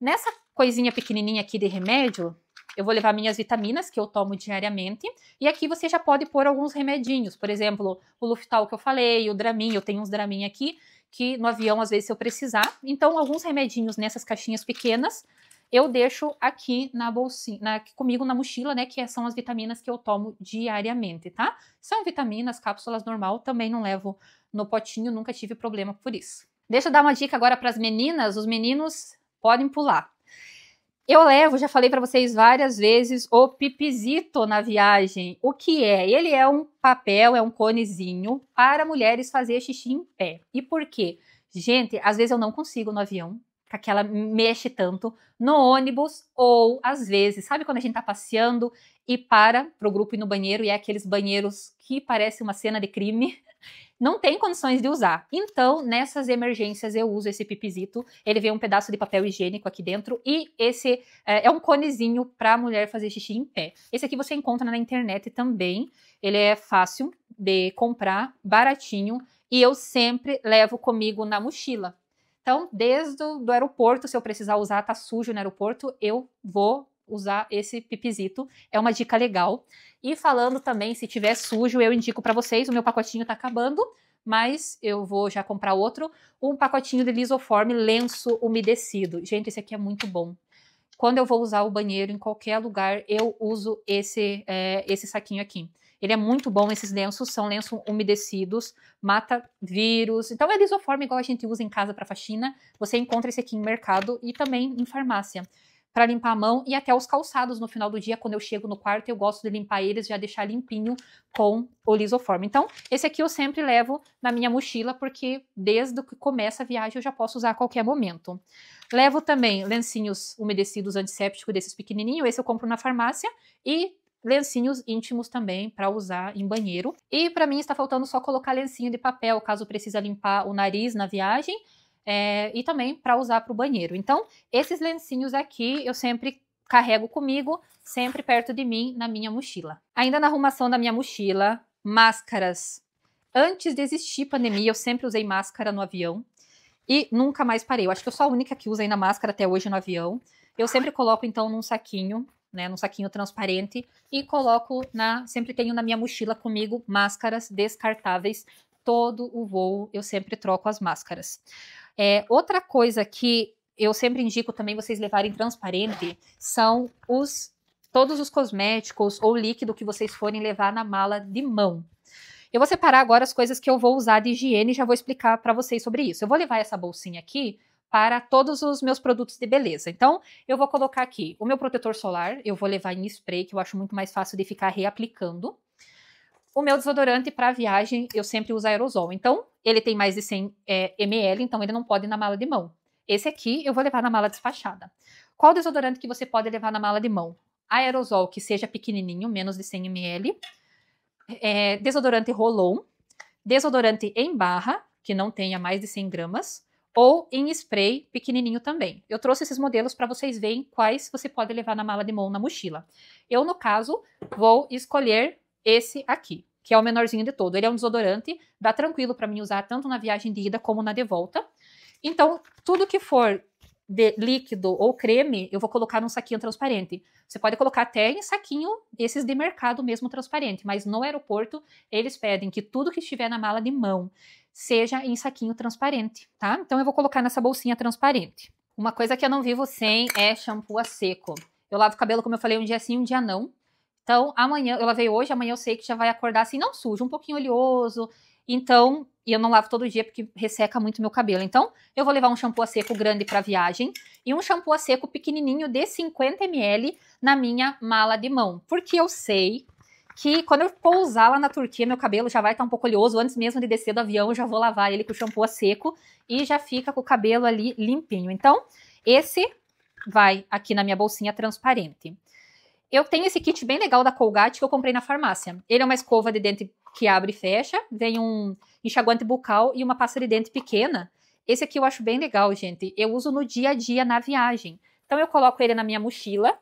Speaker 1: Nessa coisinha pequenininha aqui de remédio, eu vou levar minhas vitaminas que eu tomo diariamente e aqui você já pode pôr alguns remedinhos, por exemplo, o Luftal que eu falei, o Dramin, eu tenho uns Dramin aqui que no avião às vezes se eu precisar. Então alguns remedinhos nessas caixinhas pequenas eu deixo aqui na bolsinha, na, comigo na mochila, né, que são as vitaminas que eu tomo diariamente, tá? São vitaminas, cápsulas normal, também não levo no potinho, nunca tive problema por isso. Deixa eu dar uma dica agora para as meninas, os meninos podem pular. Eu levo, já falei para vocês várias vezes, o pipizito na viagem. O que é? Ele é um papel, é um conezinho para mulheres fazer xixi em pé. E por quê? Gente, às vezes eu não consigo no avião, com aquela mexe tanto, no ônibus ou às vezes, sabe quando a gente tá passeando e para pro grupo ir no banheiro e é aqueles banheiros que parece uma cena de crime? não tem condições de usar. Então, nessas emergências, eu uso esse pipizito. Ele vem um pedaço de papel higiênico aqui dentro e esse é, é um conezinho para a mulher fazer xixi em pé. Esse aqui você encontra na internet também. Ele é fácil de comprar, baratinho e eu sempre levo comigo na mochila. Então, desde o do aeroporto, se eu precisar usar, tá sujo no aeroporto, eu vou usar esse pipizito. É uma dica legal. E falando também, se tiver sujo, eu indico para vocês. O meu pacotinho tá acabando, mas eu vou já comprar outro. Um pacotinho de lisoforme lenço umedecido. Gente, esse aqui é muito bom. Quando eu vou usar o banheiro em qualquer lugar, eu uso esse, é, esse saquinho aqui. Ele é muito bom, esses lenços são lenços umedecidos, mata vírus. Então é lisoforme igual a gente usa em casa para faxina. Você encontra esse aqui em mercado e também em farmácia para limpar a mão e até os calçados no final do dia, quando eu chego no quarto, eu gosto de limpar eles, já deixar limpinho com o lisoforme. Então, esse aqui eu sempre levo na minha mochila, porque desde que começa a viagem eu já posso usar a qualquer momento. Levo também lencinhos umedecidos antisséptico desses pequenininhos, esse eu compro na farmácia e lencinhos íntimos também para usar em banheiro. E para mim está faltando só colocar lencinho de papel, caso precisa limpar o nariz na viagem é, e também para usar para o banheiro. Então, esses lencinhos aqui eu sempre carrego comigo, sempre perto de mim, na minha mochila. Ainda na arrumação da minha mochila, máscaras. Antes de existir pandemia, eu sempre usei máscara no avião e nunca mais parei. Eu acho que eu sou a única que usa ainda máscara até hoje no avião. Eu sempre coloco então num saquinho, né, num saquinho transparente e coloco na, sempre tenho na minha mochila comigo máscaras descartáveis todo o voo, eu sempre troco as máscaras. É, outra coisa que eu sempre indico também vocês levarem transparente são os todos os cosméticos ou líquido que vocês forem levar na mala de mão. Eu vou separar agora as coisas que eu vou usar de higiene e já vou explicar para vocês sobre isso. Eu vou levar essa bolsinha aqui para todos os meus produtos de beleza. Então, eu vou colocar aqui o meu protetor solar, eu vou levar em spray, que eu acho muito mais fácil de ficar reaplicando. O meu desodorante para viagem, eu sempre uso aerosol. Então, ele tem mais de 100 é, ml, então ele não pode ir na mala de mão. Esse aqui eu vou levar na mala despachada. Qual desodorante que você pode levar na mala de mão? Aerosol, que seja pequenininho, menos de 100 ml. É, desodorante Rolon. Desodorante em barra, que não tenha mais de 100 gramas. Ou em spray pequenininho também. Eu trouxe esses modelos para vocês verem quais você pode levar na mala de mão na mochila. Eu, no caso, vou escolher esse aqui que é o menorzinho de todo. Ele é um desodorante, dá tranquilo para mim usar tanto na viagem de ida como na de volta. Então, tudo que for de líquido ou creme, eu vou colocar num saquinho transparente. Você pode colocar até em saquinho esses de mercado mesmo transparente, mas no aeroporto eles pedem que tudo que estiver na mala de mão seja em saquinho transparente, tá? Então eu vou colocar nessa bolsinha transparente. Uma coisa que eu não vivo sem é shampoo a seco. Eu lavo o cabelo, como eu falei, um dia sim, um dia não. Então, amanhã, eu lavei hoje, amanhã eu sei que já vai acordar assim, não sujo, um pouquinho oleoso. Então, e eu não lavo todo dia porque resseca muito meu cabelo. Então, eu vou levar um shampoo a seco grande para viagem e um shampoo a seco pequenininho de 50 ml na minha mala de mão, porque eu sei que quando eu pousar lá na Turquia, meu cabelo já vai estar tá um pouco oleoso. Antes mesmo de descer do avião, eu já vou lavar ele com shampoo a seco e já fica com o cabelo ali limpinho. Então, esse vai aqui na minha bolsinha transparente. Eu tenho esse kit bem legal da Colgate que eu comprei na farmácia. Ele é uma escova de dente que abre e fecha, vem um enxaguante bucal e uma pasta de dente pequena. Esse aqui eu acho bem legal, gente. Eu uso no dia a dia na viagem. Então eu coloco ele na minha mochila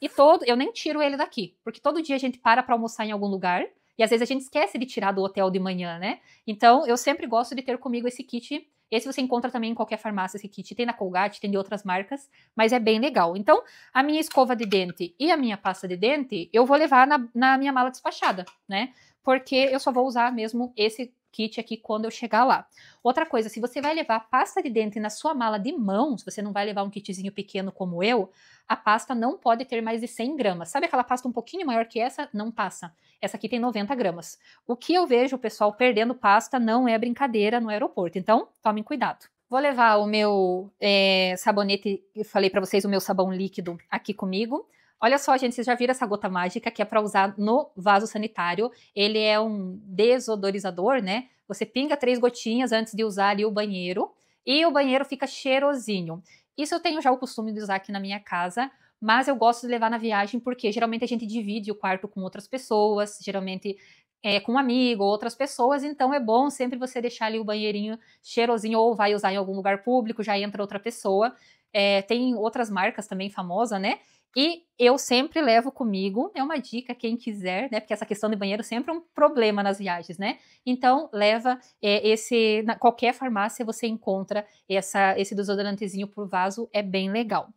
Speaker 1: e todo, eu nem tiro ele daqui, porque todo dia a gente para para almoçar em algum lugar e às vezes a gente esquece de tirar do hotel de manhã, né? Então eu sempre gosto de ter comigo esse kit esse você encontra também em qualquer farmácia esse kit. Tem na Colgate, tem de outras marcas, mas é bem legal. Então, a minha escova de dente e a minha pasta de dente, eu vou levar na, na minha mala despachada, né? Porque eu só vou usar mesmo esse kit aqui quando eu chegar lá. Outra coisa, se você vai levar pasta de dente na sua mala de mão, se você não vai levar um kitzinho pequeno como eu, a pasta não pode ter mais de 100 gramas. Sabe aquela pasta um pouquinho maior que essa? Não passa. Essa aqui tem 90 gramas. O que eu vejo o pessoal perdendo pasta não é brincadeira no aeroporto, então tomem cuidado. Vou levar o meu é, sabonete, eu falei para vocês, o meu sabão líquido aqui comigo. Olha só, gente, vocês já viram essa gota mágica que é para usar no vaso sanitário. Ele é um desodorizador, né? Você pinga três gotinhas antes de usar ali o banheiro e o banheiro fica cheirosinho. Isso eu tenho já o costume de usar aqui na minha casa, mas eu gosto de levar na viagem porque geralmente a gente divide o quarto com outras pessoas, geralmente é, com um amigo, outras pessoas, então é bom sempre você deixar ali o banheirinho cheirosinho ou vai usar em algum lugar público, já entra outra pessoa. É, tem outras marcas também famosas, né? E eu sempre levo comigo, é uma dica, quem quiser, né? Porque essa questão de banheiro é sempre é um problema nas viagens, né? Então, leva é, esse. Na, qualquer farmácia você encontra essa, esse desodorantezinho por vaso, é bem legal.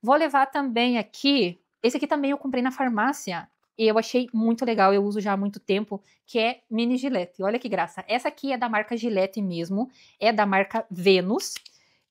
Speaker 1: Vou levar também aqui. Esse aqui também eu comprei na farmácia eu achei muito legal, eu uso já há muito tempo, que é mini Gillette. Olha que graça. Essa aqui é da marca Gillette mesmo, é da marca Venus,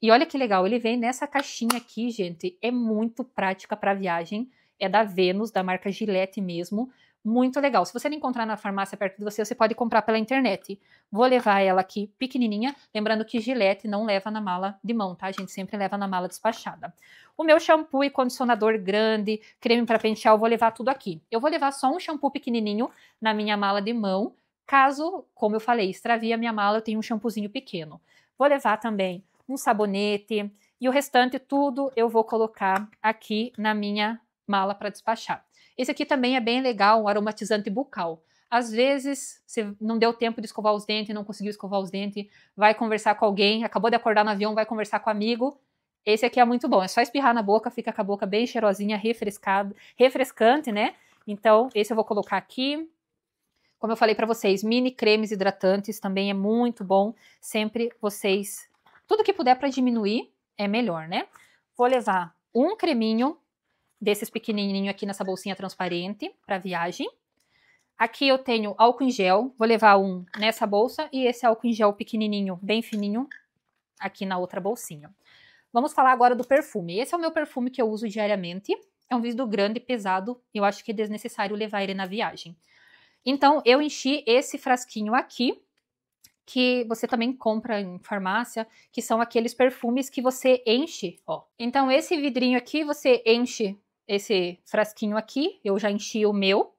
Speaker 1: e olha que legal, ele vem nessa caixinha aqui, gente. É muito prática para viagem. É da Vênus, da marca Gillette mesmo. Muito legal. Se você não encontrar na farmácia perto de você, você pode comprar pela internet. Vou levar ela aqui pequenininha. Lembrando que Gillette não leva na mala de mão, tá? A gente sempre leva na mala despachada. O meu shampoo e condicionador grande, creme para pentear, eu vou levar tudo aqui. Eu vou levar só um shampoo pequenininho na minha mala de mão. Caso, como eu falei, extravie a minha mala, eu tenho um shampoozinho pequeno. Vou levar também um sabonete e o restante tudo eu vou colocar aqui na minha mala para despachar. Esse aqui também é bem legal, um aromatizante bucal. Às vezes, você não deu tempo de escovar os dentes, não conseguiu escovar os dentes, vai conversar com alguém, acabou de acordar no avião, vai conversar com um amigo. Esse aqui é muito bom, é só espirrar na boca, fica com a boca bem cheirosinha, refrescado refrescante, né? Então, esse eu vou colocar aqui. Como eu falei para vocês, mini cremes hidratantes também é muito bom. Sempre vocês tudo que puder para diminuir é melhor, né? Vou levar um creminho desses pequenininho aqui nessa bolsinha transparente para viagem. Aqui eu tenho álcool em gel, vou levar um nessa bolsa e esse álcool em gel pequenininho, bem fininho, aqui na outra bolsinha. Vamos falar agora do perfume. Esse é o meu perfume que eu uso diariamente. É um vidro grande, pesado, eu acho que é desnecessário levar ele na viagem. Então, eu enchi esse frasquinho aqui que você também compra em farmácia, que são aqueles perfumes que você enche, ó. Então esse vidrinho aqui você enche esse frasquinho aqui, eu já enchi o meu,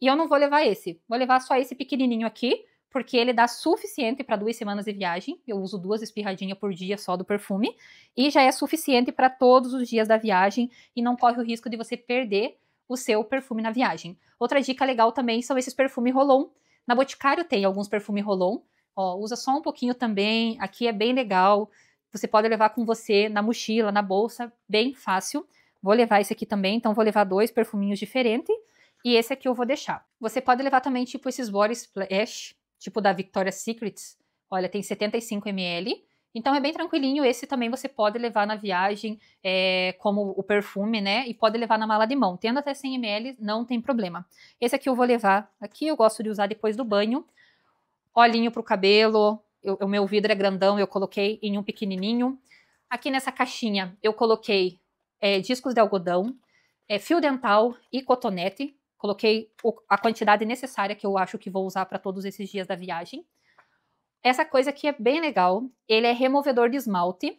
Speaker 1: e eu não vou levar esse. Vou levar só esse pequenininho aqui, porque ele dá suficiente para duas semanas de viagem. Eu uso duas espirradinhas por dia só do perfume e já é suficiente para todos os dias da viagem e não corre o risco de você perder o seu perfume na viagem. Outra dica legal também são esses perfumes Rolon. Na Boticário tem alguns perfumes Rolon Ó, usa só um pouquinho também, aqui é bem legal. Você pode levar com você na mochila, na bolsa, bem fácil. Vou levar esse aqui também, então vou levar dois perfuminhos diferentes. E esse aqui eu vou deixar. Você pode levar também, tipo, esses body splash, tipo da Victoria's Secrets. Olha, tem 75 ml. Então é bem tranquilinho. Esse também você pode levar na viagem, é, como o perfume, né? E pode levar na mala de mão. Tendo até 100 ml, não tem problema. Esse aqui eu vou levar aqui. Eu gosto de usar depois do banho olhinho para o cabelo. o meu vidro é grandão, eu coloquei em um pequenininho. Aqui nessa caixinha eu coloquei é, discos de algodão, é, fio dental e cotonete. Coloquei o, a quantidade necessária que eu acho que vou usar para todos esses dias da viagem. Essa coisa aqui é bem legal. Ele é removedor de esmalte.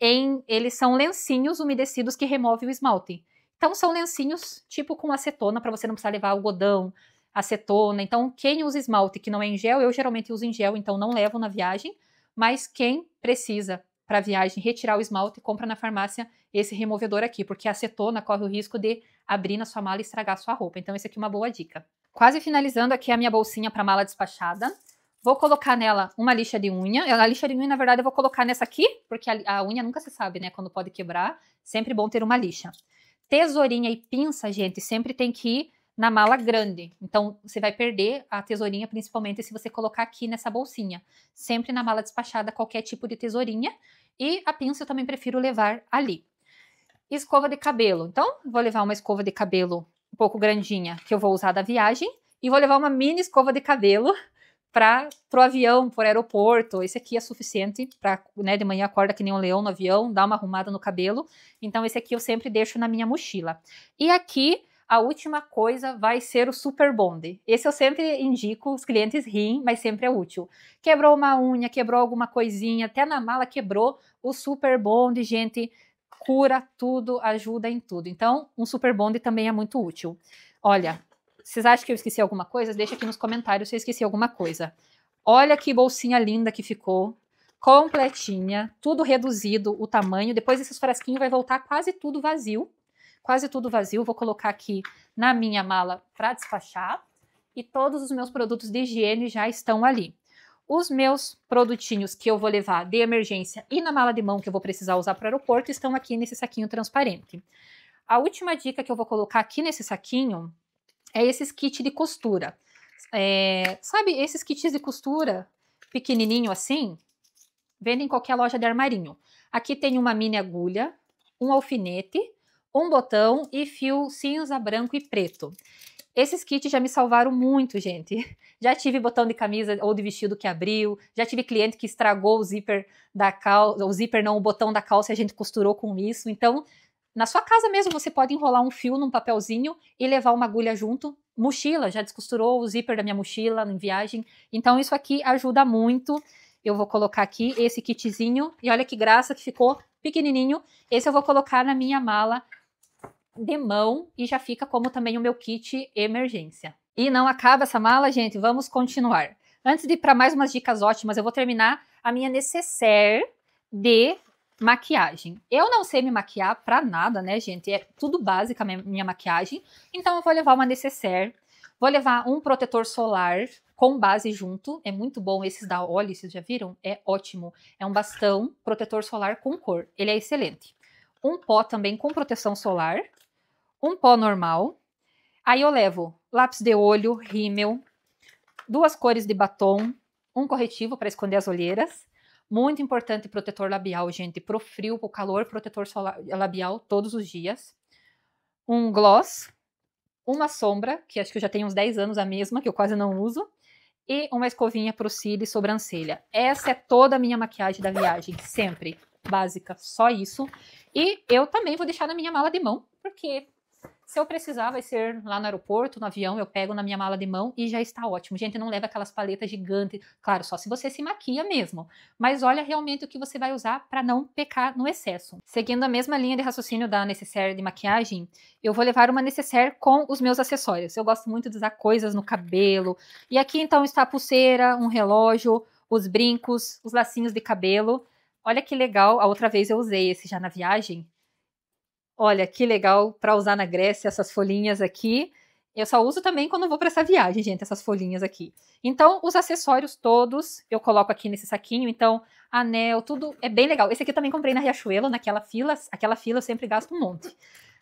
Speaker 1: Em, eles são lencinhos umedecidos que removem o esmalte. Então são lencinhos tipo com acetona para você não precisar levar algodão, acetona. Então, quem usa esmalte que não é em gel, eu geralmente uso em gel, então não levo na viagem. Mas quem precisa para viagem retirar o esmalte, compra na farmácia esse removedor aqui, porque a acetona corre o risco de abrir na sua mala e estragar a sua roupa. Então, esse aqui é uma boa dica. Quase finalizando aqui a minha bolsinha para mala despachada. Vou colocar nela uma lixa de unha. A lixa de unha, na verdade, eu vou colocar nessa aqui, porque a, a unha nunca se sabe, né? Quando pode quebrar. Sempre bom ter uma lixa. Tesourinha e pinça, gente, sempre tem que ir na mala grande. Então, você vai perder a tesourinha, principalmente se você colocar aqui nessa bolsinha. Sempre na mala despachada, qualquer tipo de tesourinha. E a pinça eu também prefiro levar ali. Escova de cabelo. Então, vou levar uma escova de cabelo um pouco grandinha, que eu vou usar da viagem. E vou levar uma mini escova de cabelo para o avião, para o aeroporto. Esse aqui é suficiente para, né, de manhã acorda que nem um leão no avião, dá uma arrumada no cabelo. Então, esse aqui eu sempre deixo na minha mochila. E aqui a última coisa vai ser o super bonde. Esse eu sempre indico, os clientes riem, mas sempre é útil. Quebrou uma unha, quebrou alguma coisinha, até na mala quebrou o super bonde, gente, cura tudo, ajuda em tudo. Então, um super bonde também é muito útil. Olha, vocês acham que eu esqueci alguma coisa? Deixa aqui nos comentários se eu esqueci alguma coisa. Olha que bolsinha linda que ficou completinha, tudo reduzido o tamanho. Depois desses frasquinhos vai voltar quase tudo vazio quase tudo vazio, vou colocar aqui na minha mala para despachar e todos os meus produtos de higiene já estão ali. Os meus produtinhos que eu vou levar de emergência e na mala de mão que eu vou precisar usar para o aeroporto estão aqui nesse saquinho transparente. A última dica que eu vou colocar aqui nesse saquinho é esses kits de costura. É, sabe esses kits de costura pequenininho assim? Vendem em qualquer loja de armarinho. Aqui tem uma mini agulha, um alfinete, um botão e fio cinza, branco e preto. Esses kits já me salvaram muito, gente. (laughs) Já tive botão de camisa ou de vestido que abriu, já tive cliente que estragou o zíper da calça, o zíper não, o botão da calça a gente costurou com isso. Então, na sua casa mesmo você pode enrolar um fio num papelzinho e levar uma agulha junto. Mochila, já descosturou o zíper da minha mochila em viagem. Então, isso aqui ajuda muito. Eu vou colocar aqui esse kitzinho e olha que graça que ficou pequenininho. Esse eu vou colocar na minha mala de mão e já fica como também o meu kit emergência. E não acaba essa mala, gente, vamos continuar. Antes de ir para mais umas dicas ótimas, eu vou terminar a minha necessaire de maquiagem. Eu não sei me maquiar para nada, né, gente? É tudo básica a minha maquiagem. Então eu vou levar uma necessaire, vou levar um protetor solar com base junto. É muito bom esses da Oli, vocês já viram? É ótimo. É um bastão protetor solar com cor. Ele é excelente. Um pó também com proteção solar, um pó normal. Aí eu levo lápis de olho, rímel, duas cores de batom, um corretivo para esconder as olheiras. Muito importante protetor labial, gente, pro frio, pro calor, protetor solar, labial todos os dias. Um gloss, uma sombra, que acho que eu já tenho uns 10 anos a mesma, que eu quase não uso, e uma escovinha pro cílio e sobrancelha. Essa é toda a minha maquiagem da viagem, sempre básica, só isso. E eu também vou deixar na minha mala de mão, porque se eu precisar, vai ser lá no aeroporto, no avião, eu pego na minha mala de mão e já está ótimo. Gente, não leva aquelas paletas gigantes, claro, só se você se maquia mesmo. Mas olha realmente o que você vai usar para não pecar no excesso. Seguindo a mesma linha de raciocínio da necessaire de maquiagem, eu vou levar uma necessaire com os meus acessórios. Eu gosto muito de usar coisas no cabelo. E aqui então está a pulseira, um relógio, os brincos, os lacinhos de cabelo. Olha que legal, a outra vez eu usei esse já na viagem, olha que legal para usar na Grécia essas folhinhas aqui. Eu só uso também quando vou para essa viagem, gente, essas folhinhas aqui. Então, os acessórios todos eu coloco aqui nesse saquinho. Então, anel, tudo é bem legal. Esse aqui eu também comprei na Riachuelo, naquela fila. Aquela fila eu sempre gasto um monte.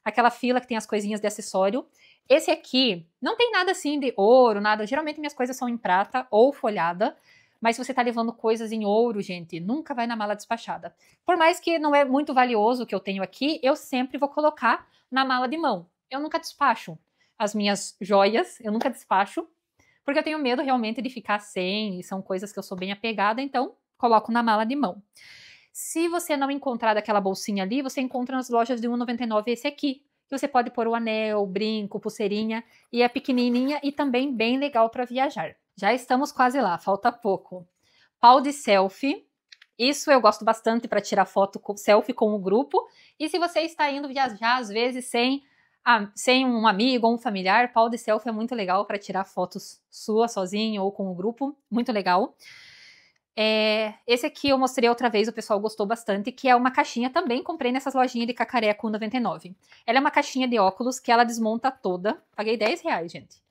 Speaker 1: Aquela fila que tem as coisinhas de acessório. Esse aqui não tem nada assim de ouro, nada. Geralmente minhas coisas são em prata ou folhada. Mas se você está levando coisas em ouro, gente, nunca vai na mala despachada. Por mais que não é muito valioso o que eu tenho aqui, eu sempre vou colocar na mala de mão. Eu nunca despacho as minhas joias, eu nunca despacho, porque eu tenho medo realmente de ficar sem, e são coisas que eu sou bem apegada, então coloco na mala de mão. Se você não encontrar daquela bolsinha ali, você encontra nas lojas de 1,99 esse aqui. Que você pode pôr o anel, o brinco, pulseirinha, e é pequenininha e também bem legal para viajar. Já estamos quase lá, falta pouco. Pau de selfie. Isso eu gosto bastante para tirar foto com, selfie com o grupo. E se você está indo viajar, às vezes, sem, sem um amigo ou um familiar, pau de selfie é muito legal para tirar fotos sua, sozinho ou com o grupo. Muito legal. É, esse aqui eu mostrei outra vez, o pessoal gostou bastante, que é uma caixinha também, comprei nessas lojinhas de cacareco 99. Ela é uma caixinha de óculos que ela desmonta toda. Paguei 10 reais, gente.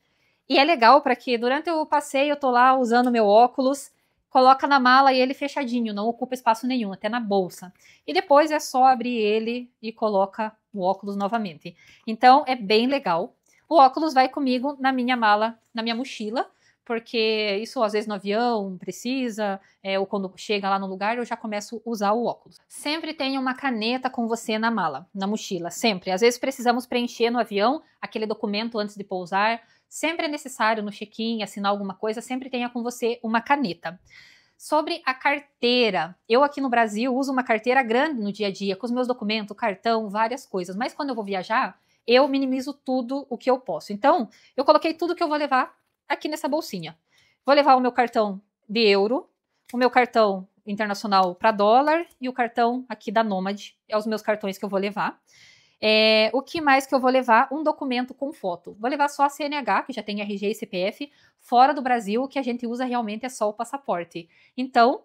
Speaker 1: E é legal para que durante o passeio eu tô lá usando meu óculos, coloca na mala e ele fechadinho, não ocupa espaço nenhum, até na bolsa. E depois é só abrir ele e coloca o óculos novamente. Então é bem legal. O óculos vai comigo na minha mala, na minha mochila, porque isso às vezes no avião precisa, é, ou quando chega lá no lugar eu já começo a usar o óculos. Sempre tem uma caneta com você na mala, na mochila, sempre. Às vezes precisamos preencher no avião aquele documento antes de pousar, Sempre é necessário no check-in assinar alguma coisa, sempre tenha com você uma caneta. Sobre a carteira, eu aqui no Brasil uso uma carteira grande no dia a dia, com os meus documentos, cartão, várias coisas, mas quando eu vou viajar, eu minimizo tudo o que eu posso. Então, eu coloquei tudo que eu vou levar aqui nessa bolsinha. Vou levar o meu cartão de euro, o meu cartão internacional para dólar e o cartão aqui da Nomad, é os meus cartões que eu vou levar. É, o que mais que eu vou levar? Um documento com foto. Vou levar só a CNH, que já tem RG e CPF. Fora do Brasil, o que a gente usa realmente é só o passaporte. Então,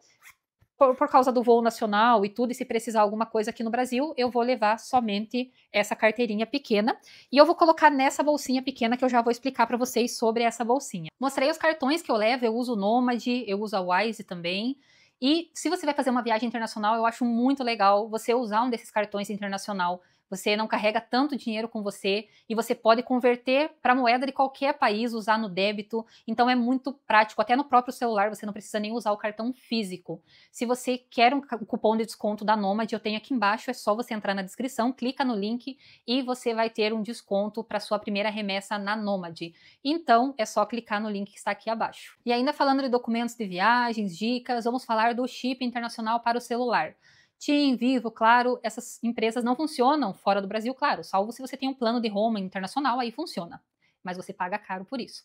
Speaker 1: por, por, causa do voo nacional e tudo, e se precisar alguma coisa aqui no Brasil, eu vou levar somente essa carteirinha pequena. E eu vou colocar nessa bolsinha pequena que eu já vou explicar para vocês sobre essa bolsinha. Mostrei os cartões que eu levo, eu uso o Nômade, eu uso a Wise também. E se você vai fazer uma viagem internacional, eu acho muito legal você usar um desses cartões internacional você não carrega tanto dinheiro com você e você pode converter para moeda de qualquer país, usar no débito. Então é muito prático, até no próprio celular você não precisa nem usar o cartão físico. Se você quer um cupom de desconto da Nomad, eu tenho aqui embaixo, é só você entrar na descrição, clica no link e você vai ter um desconto para sua primeira remessa na Nomad. Então é só clicar no link que está aqui abaixo. E ainda falando de documentos de viagens, dicas, vamos falar do chip internacional para o celular. TIM, Vivo, claro, essas empresas não funcionam fora do Brasil, claro, salvo se você tem um plano de roaming internacional, aí funciona. Mas você paga caro por isso.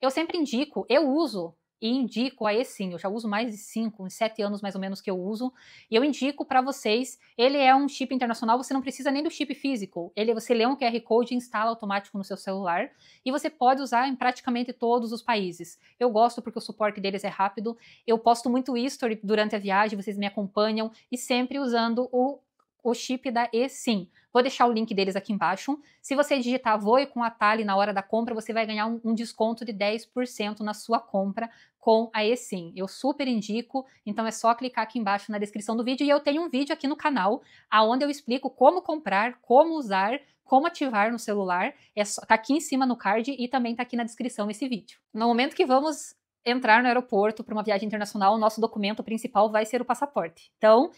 Speaker 1: Eu sempre indico, eu uso e indico, aí sim, eu já uso mais de 5, uns 7 anos mais ou menos que eu uso, e eu indico para vocês, ele é um chip internacional, você não precisa nem do chip físico, ele você lê um QR Code e instala automático no seu celular, e você pode usar em praticamente todos os países. Eu gosto porque o suporte deles é rápido, eu posto muito history durante a viagem, vocês me acompanham, e sempre usando o o chip da eSIM. Vou deixar o link deles aqui embaixo. Se você digitar Voe com atalho na hora da compra, você vai ganhar um, um desconto de 10% na sua compra com a eSIM. Eu super indico, então é só clicar aqui embaixo na descrição do vídeo e eu tenho um vídeo aqui no canal aonde eu explico como comprar, como usar, como ativar no celular. É só, tá aqui em cima no card e também tá aqui na descrição esse vídeo. No momento que vamos entrar no aeroporto para uma viagem internacional, o nosso documento principal vai ser o passaporte. Então,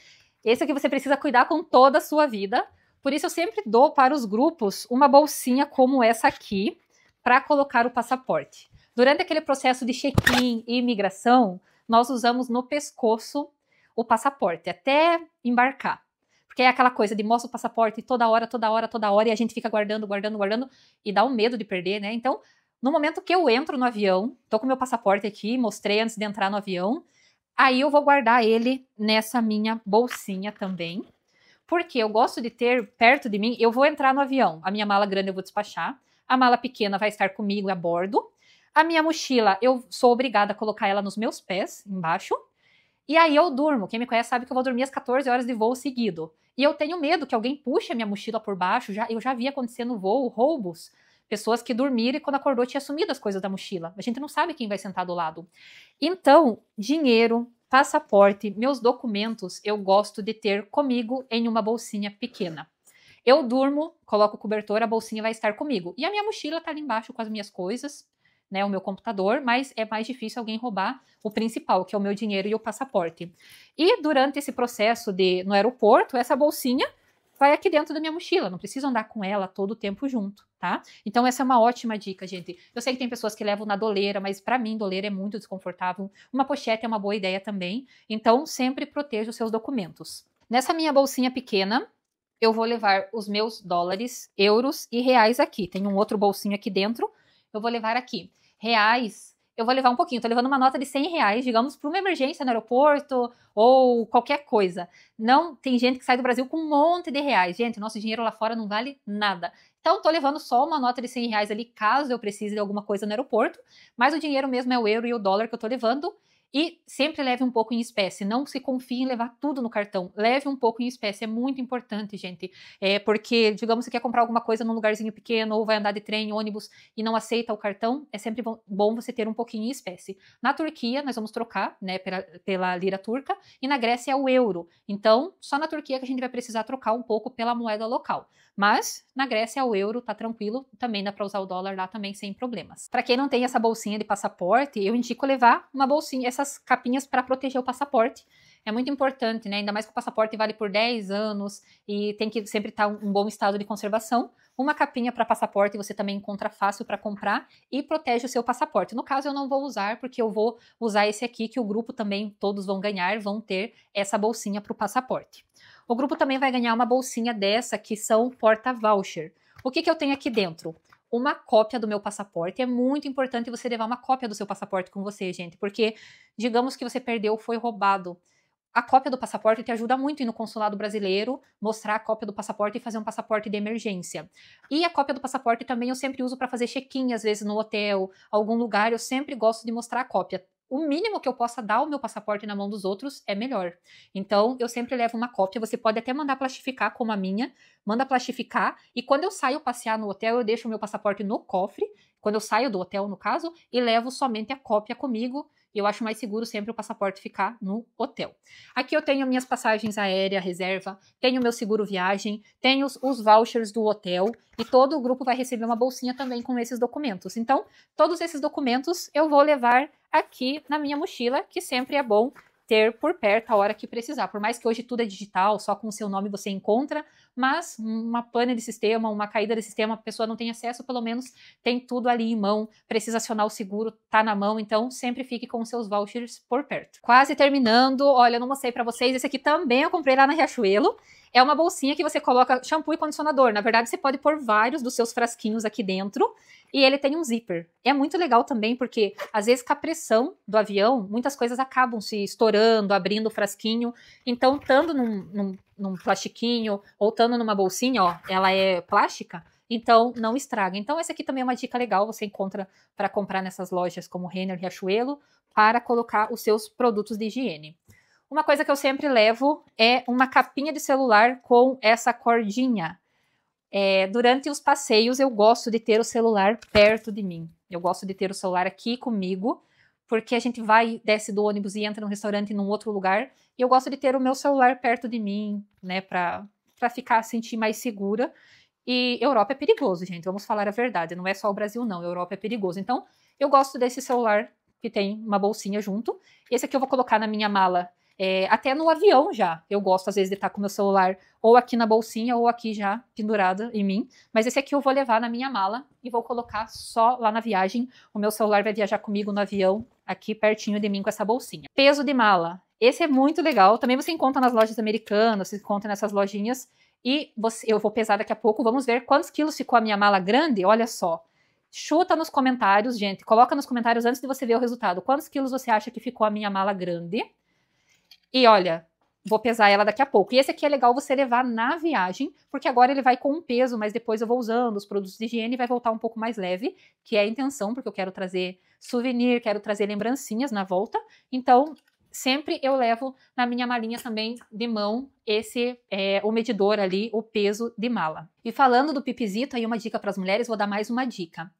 Speaker 1: esse é o que você precisa cuidar com toda a sua vida. Por isso eu sempre dou para os grupos uma bolsinha como essa aqui para colocar o passaporte. Durante aquele processo de check-in e imigração, nós usamos no pescoço o passaporte até embarcar. Porque é aquela coisa de mostra o passaporte toda hora, toda hora, toda hora, e a gente fica guardando, guardando, guardando, e dá um medo de perder, né? Então, no momento que eu entro no avião, tô com meu passaporte aqui, mostrei antes de entrar no avião, Aí eu vou guardar ele nessa minha bolsinha também, porque eu gosto de ter perto de mim. Eu vou entrar no avião, a minha mala grande eu vou despachar, a mala pequena vai estar comigo a bordo. A minha mochila, eu sou obrigada a colocar ela nos meus pés, embaixo. E aí eu durmo. Quem me conhece sabe que eu vou dormir às 14 horas de voo seguido. E eu tenho medo que alguém puxe a minha mochila por baixo. Já, eu já vi acontecer no voo roubos Pessoas que dormiram e quando acordou tinha sumido as coisas da mochila. A gente não sabe quem vai sentar do lado. Então, dinheiro, passaporte, meus documentos eu gosto de ter comigo em uma bolsinha pequena. Eu durmo, coloco o cobertor, a bolsinha vai estar comigo. E a minha mochila tá ali embaixo com as minhas coisas, né, o meu computador, mas é mais difícil alguém roubar o principal, que é o meu dinheiro e o passaporte. E durante esse processo de no aeroporto, essa bolsinha vai aqui dentro da minha mochila, não precisa andar com ela todo o tempo junto, tá? Então essa é uma ótima dica, gente. Eu sei que tem pessoas que levam na doleira, mas para mim doleira é muito desconfortável. Uma pochete é uma boa ideia também. Então sempre proteja os seus documentos. Nessa minha bolsinha pequena, eu vou levar os meus dólares, euros e reais aqui. Tem um outro bolsinho aqui dentro, eu vou levar aqui. Reais eu vou levar um pouquinho, estou levando uma nota de 100 reais, digamos, para uma emergência no aeroporto ou qualquer coisa. Não, tem gente que sai do Brasil com um monte de reais. Gente, nosso dinheiro lá fora não vale nada. Então, estou levando só uma nota de 100 reais ali, caso eu precise de alguma coisa no aeroporto, mas o dinheiro mesmo é o euro e o dólar que eu estou levando. E sempre leve um pouco em espécie. Não se confie em levar tudo no cartão. Leve um pouco em espécie. É muito importante, gente. É porque, digamos, você quer comprar alguma coisa num lugarzinho pequeno ou vai andar de trem, ônibus e não aceita o cartão, é sempre bom você ter um pouquinho em espécie. Na Turquia, nós vamos trocar né, pela, pela lira turca e na Grécia é o euro. Então, só na Turquia que a gente vai precisar trocar um pouco pela moeda local. Mas na Grécia o euro tá tranquilo, também dá para usar o dólar lá também sem problemas. Para quem não tem essa bolsinha de passaporte, eu indico levar uma bolsinha, essas capinhas para proteger o passaporte. É muito importante, né? Ainda mais que o passaporte vale por 10 anos e tem que sempre estar tá em um bom estado de conservação. Uma capinha para passaporte você também encontra fácil para comprar e protege o seu passaporte. No caso, eu não vou usar, porque eu vou usar esse aqui que o grupo também todos vão ganhar, vão ter essa bolsinha para o passaporte. O grupo também vai ganhar uma bolsinha dessa, que são porta-voucher. O que, que eu tenho aqui dentro? uma cópia do meu passaporte. É muito importante você levar uma cópia do seu passaporte com você, gente, porque digamos que você perdeu, ou foi roubado. A cópia do passaporte te ajuda muito ir no consulado brasileiro, mostrar a cópia do passaporte e fazer um passaporte de emergência. E a cópia do passaporte também eu sempre uso para fazer check-in, às vezes no hotel, algum lugar, eu sempre gosto de mostrar a cópia o mínimo que eu possa dar o meu passaporte na mão dos outros é melhor. Então, eu sempre levo uma cópia. Você pode até mandar plastificar como a minha, manda plastificar. E quando eu saio passear no hotel, eu deixo o meu passaporte no cofre, quando eu saio do hotel, no caso, e levo somente a cópia comigo. Eu acho mais seguro sempre o passaporte ficar no hotel. Aqui eu tenho minhas passagens aéreas reserva, tenho meu seguro viagem, tenho os, os vouchers do hotel e todo o grupo vai receber uma bolsinha também com esses documentos. Então, todos esses documentos eu vou levar aqui na minha mochila, que sempre é bom ter por perto a hora que precisar. Por mais que hoje tudo é digital, só com o seu nome você encontra mas uma pane de sistema, uma caída de sistema, a pessoa não tem acesso, pelo menos tem tudo ali em mão, precisa acionar o seguro, tá na mão, então sempre fique com seus vouchers por perto. Quase terminando, olha, eu não mostrei para vocês, esse aqui também eu comprei lá na Riachuelo, é uma bolsinha que você coloca shampoo e condicionador. Na verdade, você pode pôr vários dos seus frasquinhos aqui dentro e ele tem um zíper. É muito legal também porque às vezes com a pressão do avião, muitas coisas acabam se estourando, abrindo o frasquinho. Então, estando num, num num plastiquinho ou estando numa bolsinha, ó, ela é plástica, então não estraga. Então essa aqui também é uma dica legal, você encontra para comprar nessas lojas como Renner, Riachuelo, para colocar os seus produtos de higiene. Uma coisa que eu sempre levo é uma capinha de celular com essa cordinha. É, durante os passeios eu gosto de ter o celular perto de mim. Eu gosto de ter o celular aqui comigo porque a gente vai, desce do ônibus e entra num restaurante num outro lugar. E eu gosto de ter o meu celular perto de mim, né, para para ficar sentir mais segura. E Europa é perigoso, gente. Vamos falar a verdade, não é só o Brasil não, Europa é perigoso. Então, eu gosto desse celular que tem uma bolsinha junto. Esse aqui eu vou colocar na minha mala, é, até no avião já. Eu gosto às vezes de estar com meu celular ou aqui na bolsinha ou aqui já pendurada em mim. Mas esse aqui eu vou levar na minha mala e vou colocar só lá na viagem. O meu celular vai viajar comigo no avião aqui pertinho de mim com essa bolsinha. Peso de mala. Esse é muito legal. Também você encontra nas lojas americanas, você encontra nessas lojinhas. E você, eu vou pesar daqui a pouco. Vamos ver quantos quilos ficou a minha mala grande. Olha só. Chuta nos comentários, gente. Coloca nos comentários antes de você ver o resultado. Quantos quilos você acha que ficou a minha mala grande? E olha, vou pesar ela daqui a pouco. E esse aqui é legal você levar na viagem, porque agora ele vai com um peso, mas depois eu vou usando os produtos de higiene e vai voltar um pouco mais leve, que é a intenção, porque eu quero trazer souvenir, quero trazer lembrancinhas na volta. Então, sempre eu levo na minha malinha também de mão esse é, o medidor ali, o peso de mala. E falando do pipizito, aí uma dica para as mulheres, vou dar mais uma dica.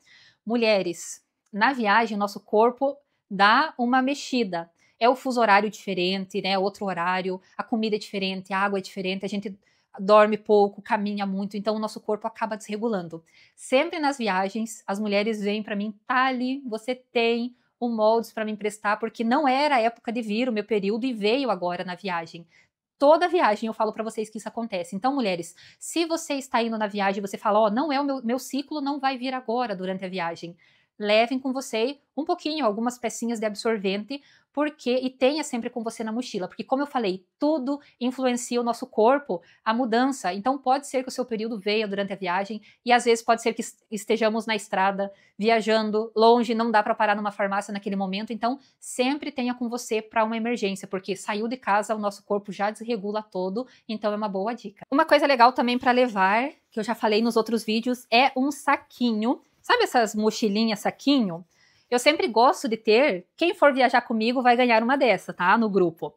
Speaker 1: Mulheres, na viagem, nosso corpo dá uma mexida, é o fuso horário diferente, né? Outro horário, a comida é diferente, a água é diferente, a gente dorme pouco, caminha muito, então o nosso corpo acaba desregulando. Sempre nas viagens, as mulheres vêm para mim, Tali, tá você tem um moldes para me emprestar, porque não era a época de vir o meu período e veio agora na viagem. Toda viagem eu falo para vocês que isso acontece. Então, mulheres, se você está indo na viagem e você fala, ó, oh, não é o meu, meu ciclo, não vai vir agora durante a viagem levem com você um pouquinho, algumas pecinhas de absorvente, porque e tenha sempre com você na mochila, porque como eu falei, tudo influencia o nosso corpo, a mudança. Então pode ser que o seu período venha durante a viagem e às vezes pode ser que estejamos na estrada, viajando longe, não dá para parar numa farmácia naquele momento. Então sempre tenha com você para uma emergência, porque saiu de casa, o nosso corpo já desregula todo, então é uma boa dica. Uma coisa legal também para levar, que eu já falei nos outros vídeos, é um saquinho Sabe essas mochilinhas saquinho? Eu sempre gosto de ter. Quem for viajar comigo vai ganhar uma dessa, tá? No grupo.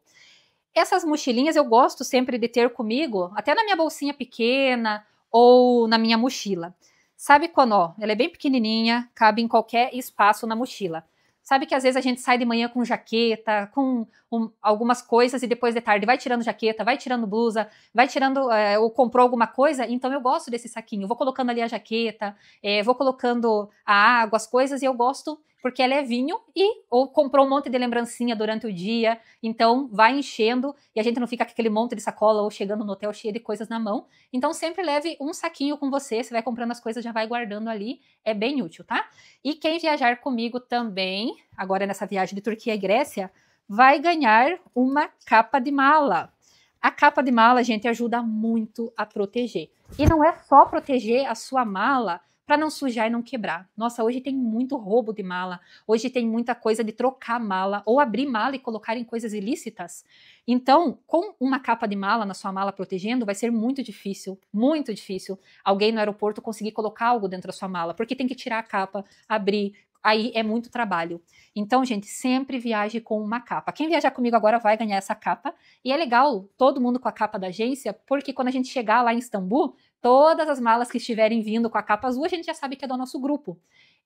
Speaker 1: Essas mochilinhas eu gosto sempre de ter comigo, até na minha bolsinha pequena ou na minha mochila. Sabe quando, ó, ela é bem pequenininha, cabe em qualquer espaço na mochila. Sabe que às vezes a gente sai de manhã com jaqueta, com um, algumas coisas e depois de tarde vai tirando jaqueta, vai tirando blusa, vai tirando é, ou comprou alguma coisa. Então eu gosto desse saquinho. Vou colocando ali a jaqueta, é, vou colocando a água, as coisas e eu gosto porque é levinho e ou comprou um monte de lembrancinha durante o dia, então vai enchendo e a gente não fica com aquele monte de sacola ou chegando no hotel cheio de coisas na mão. Então sempre leve um saquinho com você, você vai comprando as coisas, já vai guardando ali, é bem útil, tá? E quem viajar comigo também, agora nessa viagem de Turquia e Grécia, vai ganhar uma capa de mala. A capa de mala, gente, ajuda muito a proteger. E não é só proteger a sua mala para não sujar e não quebrar. Nossa, hoje tem muito roubo de mala, hoje tem muita coisa de trocar mala ou abrir mala e colocar em coisas ilícitas. Então, com uma capa de mala na sua mala protegendo, vai ser muito difícil, muito difícil alguém no aeroporto conseguir colocar algo dentro da sua mala, porque tem que tirar a capa, abrir, aí é muito trabalho. Então, gente, sempre viaje com uma capa. Quem viajar comigo agora vai ganhar essa capa. E é legal todo mundo com a capa da agência, porque quando a gente chegar lá em Istambul, Todas as malas que estiverem vindo com a capa azul, a gente já sabe que é do nosso grupo.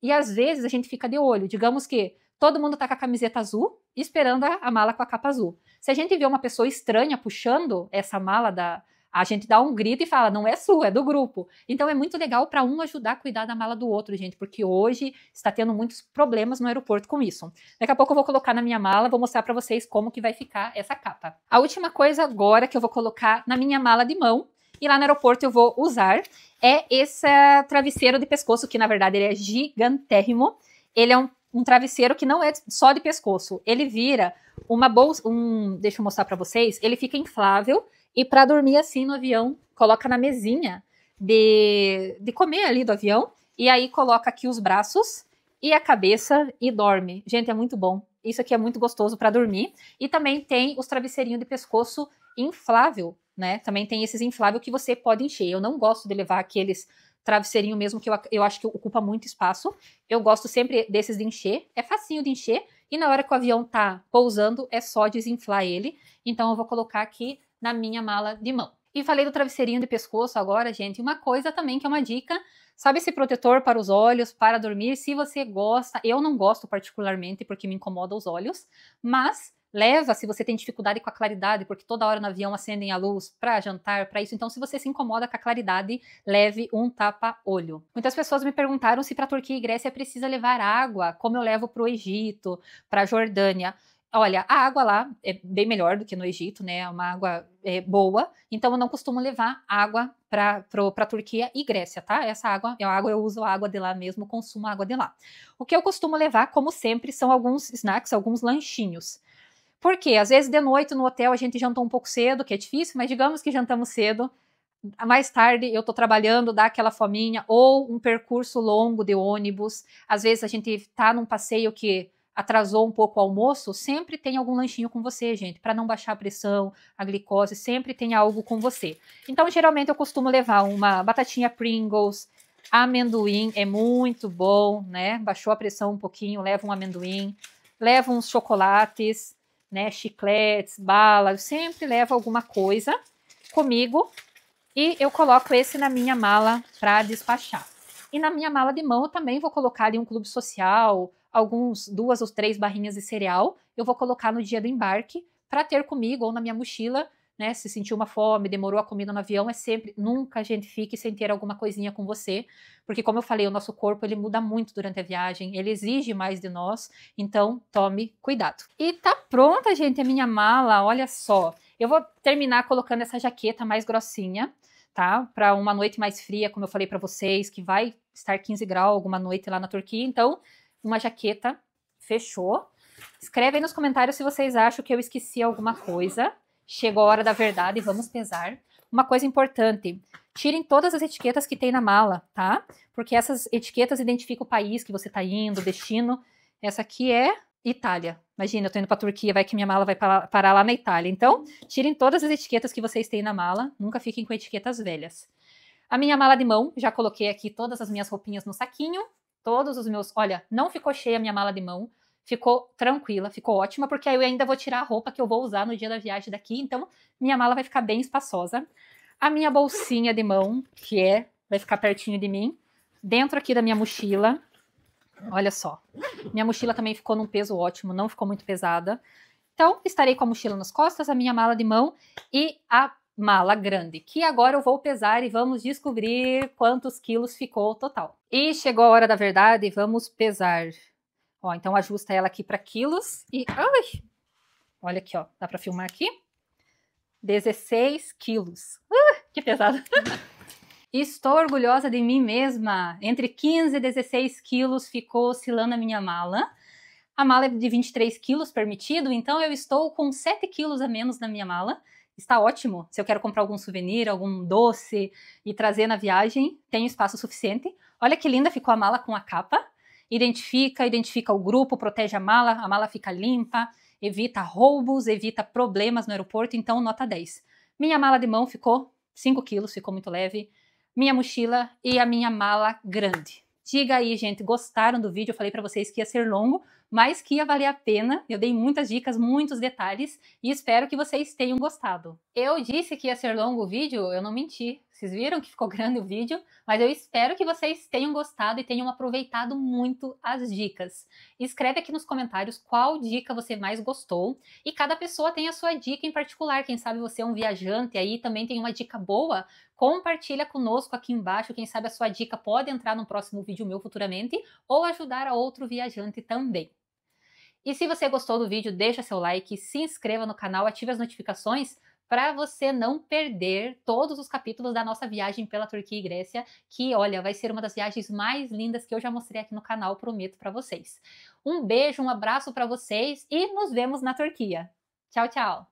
Speaker 1: E às vezes a gente fica de olho. Digamos que todo mundo está com a camiseta azul, esperando a, a mala com a capa azul. Se a gente vê uma pessoa estranha puxando essa mala da, a gente dá um grito e fala, não é sua, é do grupo. Então é muito legal para um ajudar a cuidar da mala do outro, gente, porque hoje está tendo muitos problemas no aeroporto com isso. Daqui a pouco eu vou colocar na minha mala, vou mostrar para vocês como que vai ficar essa capa. A última coisa agora que eu vou colocar na minha mala de mão e lá no aeroporto eu vou usar é esse eh, travesseiro de pescoço, que na verdade ele é gigantérrimo. Ele é um, um travesseiro que não é só de pescoço. Ele vira uma bolsa, um, deixa eu mostrar para vocês, ele fica inflável e para dormir assim no avião, coloca na mesinha de, de comer ali do avião e aí coloca aqui os braços e a cabeça e dorme. Gente, é muito bom. Isso aqui é muito gostoso para dormir. E também tem os travesseirinhos de pescoço inflável, né? Também tem esses infláveis que você pode encher. Eu não gosto de levar aqueles travesseirinho mesmo que eu, eu acho que ocupa muito espaço. Eu gosto sempre desses de encher. É facinho de encher e na hora que o avião tá pousando é só desinflar ele. Então eu vou colocar aqui na minha mala de mão. E falei do travesseirinho de pescoço agora, gente. Uma coisa também que é uma dica, sabe esse protetor para os olhos, para dormir, se você gosta. Eu não gosto particularmente porque me incomoda os olhos, mas leva, se você tem dificuldade com a claridade, porque toda hora no avião acendem a luz para jantar, para isso. Então, se você se incomoda com a claridade, leve um tapa-olho. Muitas pessoas me perguntaram se para Turquia e Grécia precisa levar água, como eu levo para o Egito, para a Jordânia. Olha, a água lá é bem melhor do que no Egito, né? É uma água é, boa, então eu não costumo levar água para Turquia e Grécia, tá? Essa água, eu, é água, eu uso a água de lá mesmo, consumo a água de lá. O que eu costumo levar, como sempre, são alguns snacks, alguns lanchinhos. Porque às vezes de noite no hotel a gente jantou um pouco cedo, que é difícil, mas digamos que jantamos cedo. Mais tarde eu estou trabalhando, dá aquela fominha, ou um percurso longo de ônibus. Às vezes a gente está num passeio que atrasou um pouco o almoço, sempre tem algum lanchinho com você, gente, para não baixar a pressão, a glicose, sempre tem algo com você. Então, geralmente eu costumo levar uma batatinha Pringles, amendoim, é muito bom, né? Baixou a pressão um pouquinho, leva um amendoim, leva uns chocolates, né, chicletes, bala, eu sempre levo alguma coisa comigo e eu coloco esse na minha mala para despachar. E na minha mala de mão eu também vou colocar ali um clube social, alguns duas ou três barrinhas de cereal, eu vou colocar no dia do embarque para ter comigo ou na minha mochila né? Se sentiu uma fome, demorou a comida no avião, é sempre, nunca a gente fique sem ter alguma coisinha com você, porque como eu falei, o nosso corpo ele muda muito durante a viagem, ele exige mais de nós, então tome cuidado. E tá pronta, gente, a minha mala, olha só. Eu vou terminar colocando essa jaqueta mais grossinha, tá? Para uma noite mais fria, como eu falei para vocês, que vai estar 15 graus alguma noite lá na Turquia, então uma jaqueta fechou. Escreve aí nos comentários se vocês acham que eu esqueci alguma coisa. Chegou a hora da verdade, vamos pesar. Uma coisa importante: tirem todas as etiquetas que tem na mala, tá? Porque essas etiquetas identificam o país que você está indo, o destino. Essa aqui é Itália. Imagina, eu tô indo pra Turquia, vai que minha mala vai parar lá na Itália. Então, tirem todas as etiquetas que vocês têm na mala, nunca fiquem com etiquetas velhas. A minha mala de mão, já coloquei aqui todas as minhas roupinhas no saquinho, todos os meus. Olha, não ficou cheia a minha mala de mão, ficou tranquila, ficou ótima, porque aí eu ainda vou tirar a roupa que eu vou usar no dia da viagem daqui, então minha mala vai ficar bem espaçosa. A minha bolsinha de mão, que é, vai ficar pertinho de mim, dentro aqui da minha mochila. Olha só. Minha mochila também ficou num peso ótimo, não ficou muito pesada. Então, estarei com a mochila nas costas, a minha mala de mão e a mala grande, que agora eu vou pesar e vamos descobrir quantos quilos ficou o total. E chegou a hora da verdade, vamos pesar. Ó, então ajusta ela aqui para quilos e ai, olha aqui, ó, dá para filmar aqui. 16 quilos. Uh, que pesado. (laughs) Estou orgulhosa de mim mesma. Entre 15 e 16 quilos ficou oscilando a minha mala. A mala é de 23 quilos permitido, então eu estou com 7 quilos a menos na minha mala. Está ótimo. Se eu quero comprar algum souvenir, algum doce e trazer na viagem, tenho espaço suficiente. Olha que linda ficou a mala com a capa identifica, identifica o grupo, protege a mala, a mala fica limpa, evita roubos, evita problemas no aeroporto, então nota 10. Minha mala de mão ficou 5 quilos, ficou muito leve. Minha mochila e a minha mala grande. Diga aí, gente, gostaram do vídeo? Eu falei para vocês que ia ser longo, mas que ia valer a pena. Eu dei muitas dicas, muitos detalhes e espero que vocês tenham gostado. Eu disse que ia ser longo o vídeo, eu não menti. Vocês viram que ficou (laughs) grande o vídeo, mas eu espero que vocês tenham gostado e tenham aproveitado muito as dicas. Escreve aqui nos comentários qual dica você mais gostou e cada pessoa tem a sua dica em particular. Quem sabe você é um viajante aí também tem uma dica boa, compartilha conosco aqui embaixo. Quem sabe a sua dica pode entrar no próximo vídeo meu futuramente ou ajudar a outro viajante também. E se você gostou do vídeo, deixa seu like, se inscreva no canal, ative as notificações para você não perder todos os capítulos da nossa viagem pela Turquia e Grécia, que olha, vai ser uma das viagens mais lindas que eu já mostrei aqui no canal, prometo para vocês. Um beijo, um abraço para vocês e nos vemos na Turquia. Tchau, tchau.